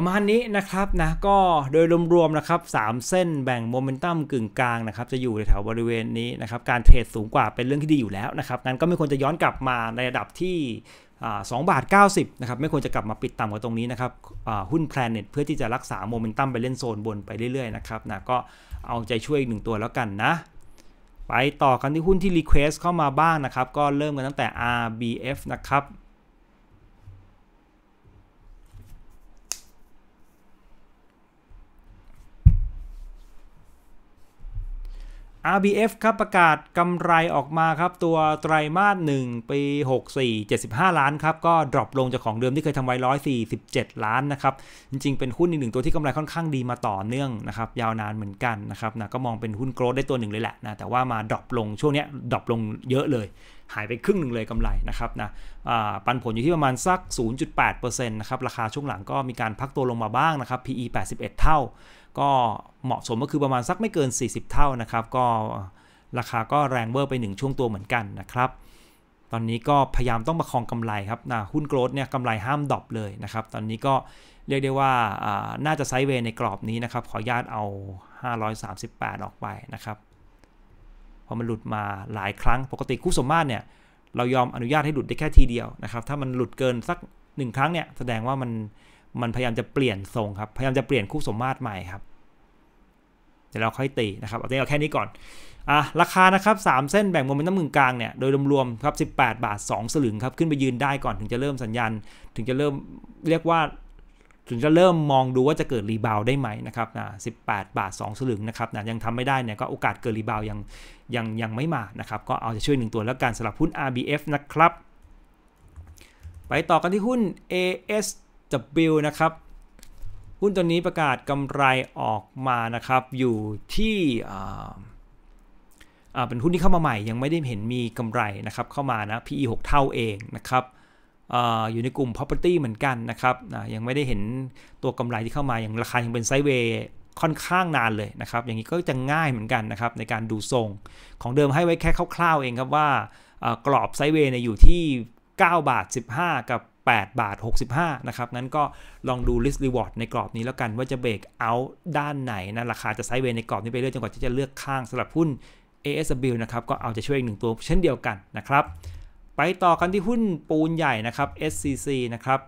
ประมาณนี้นะครับนะก็โดยรวมๆนะครับ 3เส้นแบ่งโมเมนตัมกึ่งกลางนะครับจะอยู่ในแถวบริเวณนี้นะครับการเทรดสูงกว่าเป็นเรื่องที่ดีอยู่แล้วนะครับงั้นก็ไม่ควรจะย้อนกลับมาในระดับที่สองบาทเก้าสิบนะครับไม่ควรจะกลับมาปิดต่ำกว่าตรงนี้นะครับหุ้นแพลเน็ตเพื่อที่จะรักษาโมเมนตัมไปเล่นโซนบนไปเรื่อยๆนะครับนะก็เอาใจช่วยอีกหนึ่งตัวแล้วกันนะ ไปต่อกันที่หุ้นที่รีเควสเข้ามาบ้างนะครับ ก็เริ่มกันตั้งแต่ RBF นะครับ RBF ครับประกาศ กำไรออกมาครับตัวไตรามาส1ปี64 75 ล้านครับก็ ดรอปลงจากของเดิมที่เคยทำไว้ 147 ล้านนะครับจริง ๆเป็นหุ้นอีกหนึ่งตัวที่กำไรค่อนข้างดีมาต่อเนื่องนะครับยาวนานเหมือนกันนะครับนะก็มองเป็นหุ้นโกรดได้ตัวหนึ่งเลยแหละนะแต่ว่ามาดรอปลงช่วงนี้ดรอปลงเยอะเลย หายไปครึ่งหนึ่งเลยกำไรนะครับนะปันผลอยู่ที่ประมาณสัก 0.8%นะครับราคาช่วงหลังก็มีการพักตัวลงมาบ้างนะครับ PE 81 เท่าก็เหมาะสมก็คือประมาณสักไม่เกิน 40 เท่านะครับ ก็ราคาก็แรงเวอร์ไปงช่วงตัวเหมือนกันนะครับ ตอนนี้ก็พยายามต้องประคองกำไรครับนะหุ้นโกลด์เนี่ยกำไรห้ามดอบเลยนะครับ ตอนนี้ก็เรียกได้ว่าน่าจะไซด์เวย์ในกรอบนี้นะครับ ขอญาตเอา 538 ออกไปนะครับ พอมันหลุดมาหลายครั้งปกติคู่สมมาตรเนี่ย เรายอมอนุญาตให้หลุดได้แค่ทีเดียวนะครับถ้ามันหลุดเกินสัก 1 ครั้งเนี่ยแสดงว่ามันมันพยายามจะเปลี่ยนทรงครับพยายามจะเปลี่ยนคู่สมมาตรใหม่ครับเดี๋ยวเราค่อยตีนะครับเอาเอาแค่นี้ก่อนอ่ะราคานะครับ 3เส้นแบ่งโมเมนตัมกึ่งกลางเนี่ยโดยรวมๆครับ18 บาท 2สลึงครับขึ้นไปยืนได้ก่อนถึงจะเริ่มสัญญาณ ถึงจะเริ่มเรียกว่าถึงจะเริ่มมองดูว่าจะเกิดรีบาวได้ไหมนะครับนะ18 บาท 2สลึงนะครับนะยังทำไม่ได้เนี่ยก็โอกาสเกิดรีบาวยังยังยังไม่มานะครับ ก็เอาจะช่วยหนึ่งตัวแล้วกันสำหรับหุ้น RBF นะครับ ไปต่อกันที่หุ้น ASW นะครับหุ้นตัวนี้ประกาศกำไรออกมานะครับอยู่ที่ เป็นหุ้นที่เข้ามาใหม่ยังไม่ได้เห็นมีกำไรนะครับเข้ามานะ PE 6เท่าเองนะครับอยู่ในกลุ่ม property เหมือนกันนะครับยังไม่ได้เห็นตัวกำไรที่เข้ามาอย่างราคายังเป็นไซเวย์ค่อนข้างนานเลยนะครับอย่างนี้ก็จะง่ายเหมือนกันนะครับในการดูทรงของเดิมให้ไว้แค่คร่าวๆเองครับว่ากรอบไซเวย์อยู่ที่ 9 บาท 15 กับ8บาท 65 นะครับงั้นก็ลองดู list reward ในกรอบนี้แล้วกันว่าจะเบรกเอาด้านไหน นะ ราคาจะไซด์เวย์ในกรอบนี้ไปเรื่อยจนกว่าจะเลือกข้างสำหรับหุ้น a s b นะครับ ก็เอาจะช่วยอีกหนึ่งตัวเช่นเดียวกันนะครับ ไปต่อกันที่หุ้นปูนใหญ่นะครับ SCC นะครับ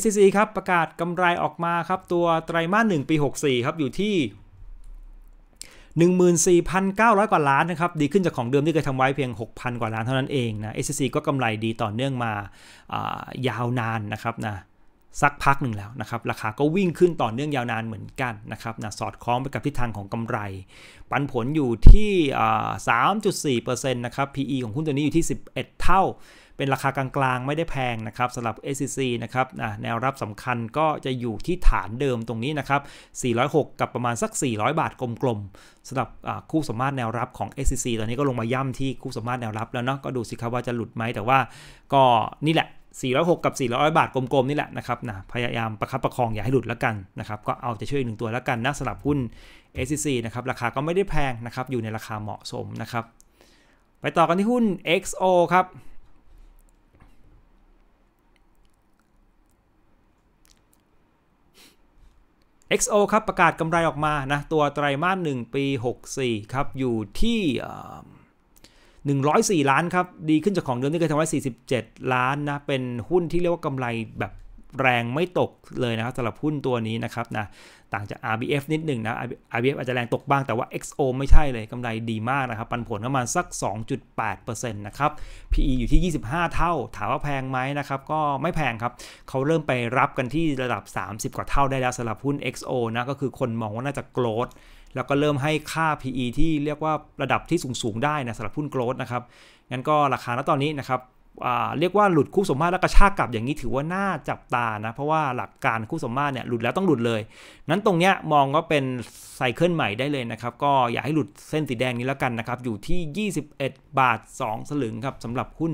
SCC ครับประกาศกำไรออกมาครับตัวไตรมาส1ปี 64ครับ อยู่ที่ 14,900 กว่าล้านนะครับ ดีขึ้นจากของเดิมที่เคยทำไว้เพียง6,000 กว่าล้านเท่านั้นเองนะ SCC ก็กำไรดีต่อเนื่องมาายาวนานนะครับนะสักพักหนึ่งแล้วนะครับ ราคาก็วิ่งขึ้นต่อเนื่องยาวนานเหมือนกันนะครับนะสอดคล้องไปกับทิศทางของกำไร ปันผลอยู่ที่3.4%นะครับ PE ของหุ้นตัวนี้อยู่ที่ 11 เท่าเป็นราคากลางๆ ไม่ได้แพงนะครับสำหรับ SCC นะครับแนวรับสำคัญก็จะอยู่ที่ฐานเดิมตรงนี้นะครับ406 กับประมาณสัก 400 บาทกลมๆสำหรับคู่สมมาตรแนวรับของ SCC ตอนนี้ก็ลงมาย่ำที่คู่สมมาตรแนวรับแล้วเนาะก็ดูสิครับว่าจะหลุดไหมแต่ว่าก็นี่แหละ406กับ 400 บาทกลมๆนี่แหละนะครับนะพยายามประคับประคองอย่าให้หลุดแล้วกันนะครับก็เอาจะช่วยหนึ่งตัวแล้วกันนะสำหรับหุ้น SCC นะครับ ราคาก็ไม่ได้แพงนะครับอยู่ในราคาเหมาะสมนะครับ ไปต่อกันที่หุ้น XO ครับ XO ครับประกาศกำไรออกมานะ ตัวไตรามาส1ปี 64 ครับ อยู่ที่ 104 ล้านครับ ดีขึ้นจากของเดิมที่เคยทำไว้47 ล้านนะ เป็นหุ้นที่เรียกว่ากำไรแบบแรงไม่ตกเลยนะครับสำหรับหุ้นตัวนี้นะครับนะต่างจาก RBF นิดหนึ่งนะ RBF อาจจะแรงตกบ้างแต่ว่า XO ไม่ใช่เลยกำไรดีมากนะครับปันผลประมาณสัก 2.8%นะครับ PE อยู่ที่ 25 เท่าถามว่าแพงไหมนะครับก็ไม่แพงครับ เขาเริ่มไปรับกันที่ระดับ 30 กว่าเท่าได้แล้วสำหรับหุ้น XO นะ ก็คือคนมองว่าน่าจะโกรดแล้วก็เริ่มให้ค่า PE ที่เรียกว่าระดับที่สูงๆได้นะสำหรับหุ้นโกรดนะครับงั้นก็ราคาณตอนนี้นะครับเรียกว่าหลุดคู่สมมาตรแล้วกระชากกลับอย่างนี้ถือว่าน่าจับตานะ เพราะว่าหลักการคู่สมมาตรเนี่ยหลุดแล้วต้องหลุดเลยนั้นตรงเนี้ยมองก็เป็นไซเคิลใหม่ได้เลยนะครับก็อย่าให้หลุดเส้นสีแดงนี้แล้วกันนะครับอยู่ที่ 21 บาท 2 สลึงครับสำหรับหุ้น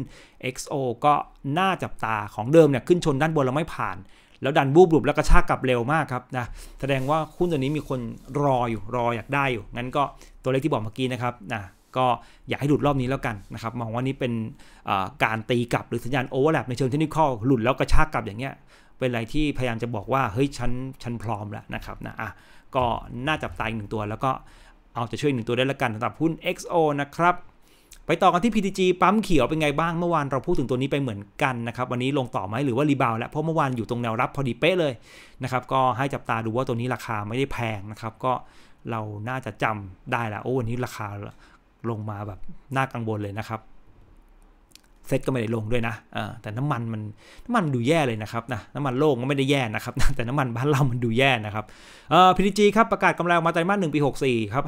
XO ก็น่าจับตาของเดิมเนี่ยขึ้นชนด้านบนแล้วไม่ผ่าน แล้วดันบูบหลุบแล้วกระชากกลับเร็วมากครับนะแสดงว่าหุ้นตัวนี้มีคนรออยู่รออยากได้อยู่งั้นก็ตัวเลขที่บอกเมื่อกี้นะครับนะก็อย่าให้หลุดรอบนี้แล้วกันนะครับ มองว่านี่เป็นการตีกลับหรือสัญญาณโอเวอร์แลปในเชิงเทคนิคหลุดแล้วกระชากกลับอย่างเงี้ยเป็นอะไรที่พยายามจะบอกว่าเฮ้ยฉันฉันพร้อมแล้วนะครับนะอ่ะก็น่าจับตาอีกหนึ่งตัว แล้วก็เอาจะช่วยหนึ่งตัวได้ละกันสำหรับหุ้น XO นะครับไปต่อกันที่ PTG ปั๊มเขียวเป็นไงบ้างเมื่อวานเราพูดถึงตัวนี้ไปเหมือนกันนะครับวันนี้ลงต่อไหมหรือว่ารีบาวแล้วเพราะเมื่อวานอยู่ตรงแนวรับพอดีเป๊ะเลยนะครับก็ให้จับตาดูว่าตัวนี้ราคาไม่ได้แพงนะครับก็เราน่าจะจำได้ละโอ้วันนี้ราคาลงมาแบบน่ากังวลเลยนะครับเซ็ตก็ไม่ได้ลงด้วยนะแต่น้ำมันมันน้ำมันดูแย่เลยนะครับนะน้ำมันโลกก็ไม่ได้แย่นะครับแต่น้ำมันบ้านเรามันดูแย่นะครับพีดีจีครับประกาศกำไรออกมาไตรมาสหนึ่งปี64ครับ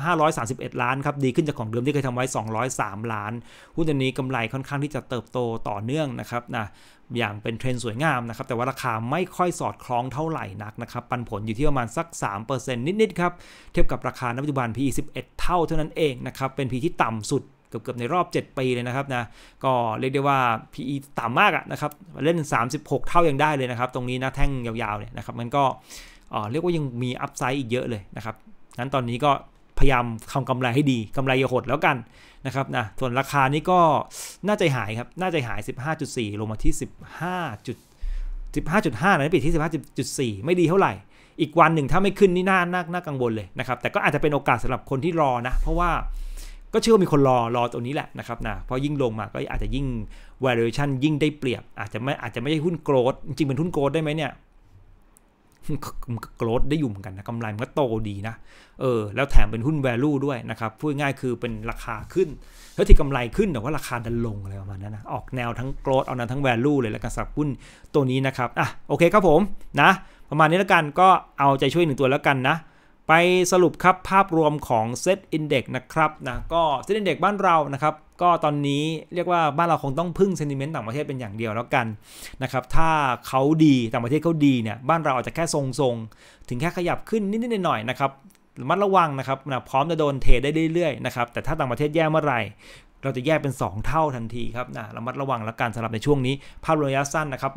531ล้านครับดีขึ้นจากของเดิมที่เคยทำไว้ 203 ล้านหุ้นตัวนี้กำไรค่อนข้างที่จะเติบโตต่อเนื่องนะครับนะอย่างเป็นเทรนสวยงามนะครับแต่ว่าราคาไม่ค่อยสอดคล้องเท่าไหร่นักนะครับปันผลอยู่ที่ประมาณสัก 3%นิดๆครับเทียบกับราคาณปัจจุบัน PE 11เท่าเท่านั้นเองนะครับเป็น PE ที่ต่ำสุดเกือบๆในรอบ 7 ปี เลยนะครับนะก็เรียกได้ว่า PE ต่ำมากอะนะครับเล่น 36 เท่ายังได้เลยนะครับตรงนี้นะแท่งยาวๆเนี่ยนะครับมันก็เรียกว่ายังมีอัพไซด์อีกเยอะเลยนะครับงั้นตอนนี้ก็พยายามทำกำไรให้ดีกำไรอย่าหดแล้วกันนะครับนะส่วนราคานี้ก็น่าจะหายครับน่าจะหาย 15.4 ลงมาที่15 15.5นะปิดที่ 15.4 ไม่ดีเท่าไหร่อีกวันหนึ่งถ้าไม่ขึ้นนี่น่าน่าน่ากังวลเลยนะครับแต่ก็อาจจะเป็นโอกาสสำหรับคนที่รอนะเพราะว่าก็เชื่อว่ามีคนรอรอตัวนี้แหละนะครับนะเพราะยิ่งลงมาก็อาจจะยิ่ง valuation ยิ่งได้เปรียบอาจจะไม่อาจจะไม่ใช่หุ้นโกลดจริงเป็นหุ้นโกลดได้ไหมเนี่ยมันก็โกรธได้อยู่เหมือนกันนะกำไรมันก็โตดีนะเออแล้วแถมเป็นหุ้น value ด้วยนะครับ พูดง่ายคือเป็นราคาขึ้นแล้วที่กำไรขึ้นแต่ว่าราคาดันลงอะไรประมาณนั้นนะออกแนวทั้งโกรธเอาแนวทั้ง value เลยแล้วกันสำหรับหุ้นตัวนี้นะครับอ่ะโอเคครับผมนะ ประมาณนี้แล้วกันก็เอาใจช่วยหนึ่งตัวแล้วกันนะ ไปสรุปครับภาพรวมของเซินเด็ก e ์นะครับนะก็เซินเด็ก e ์บ้านเรานะครับก็ตอนนี้เรียกว่าบ้านเราคงต้องพึ่งเซนิเมนต์ต่างประเทศเป็นอย่างเดียวแล้วกันนะครับถ้าเขาดีต่างประเทศเขาดีเนี่ยบ้านเราอาจจะแค่ทรงๆถึงแค่ขยับขึ้นนิดๆหน่อยๆนะครับระมัดระวังนะครับนะพร้อมจะโดนเทได้เรื่อยๆนะครับแต่ถ้าต่างประเทศแย่เมื่อไหร่เราจะแยกเป็น 2 เท่าทันทีครับนะระมัดระวังและกันสำหรับในช่วงนี้ ภาพระยะสั้นนะครับ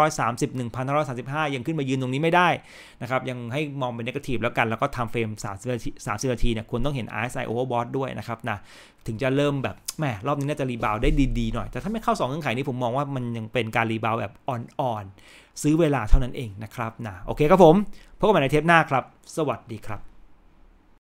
1,530 1,535 ยังขึ้นมายืนตรงนี้ไม่ได้นะครับ ยังให้มองเป็นนกาทีฟแล้วกันแล้วก็ทำเฟรม30สามี30นาทีเนี่ยควรต้องเห็น RSI overbought ด้วยนะครับนะ ถึงจะเริ่มแบบแหมรอบนี้น่าจะรีบาวได้ดี ๆ หน่อยแต่ถ้าไม่เข้า2เงื่อนไขนี้ผมมองว่ามันยังเป็นการรีบาวแบบอ่อนๆซื้อเวลาเท่านั้นเองนะครับนะโอเคครับผมพบกันใหม่ในเทปหน้าครับ สวัสดีครับ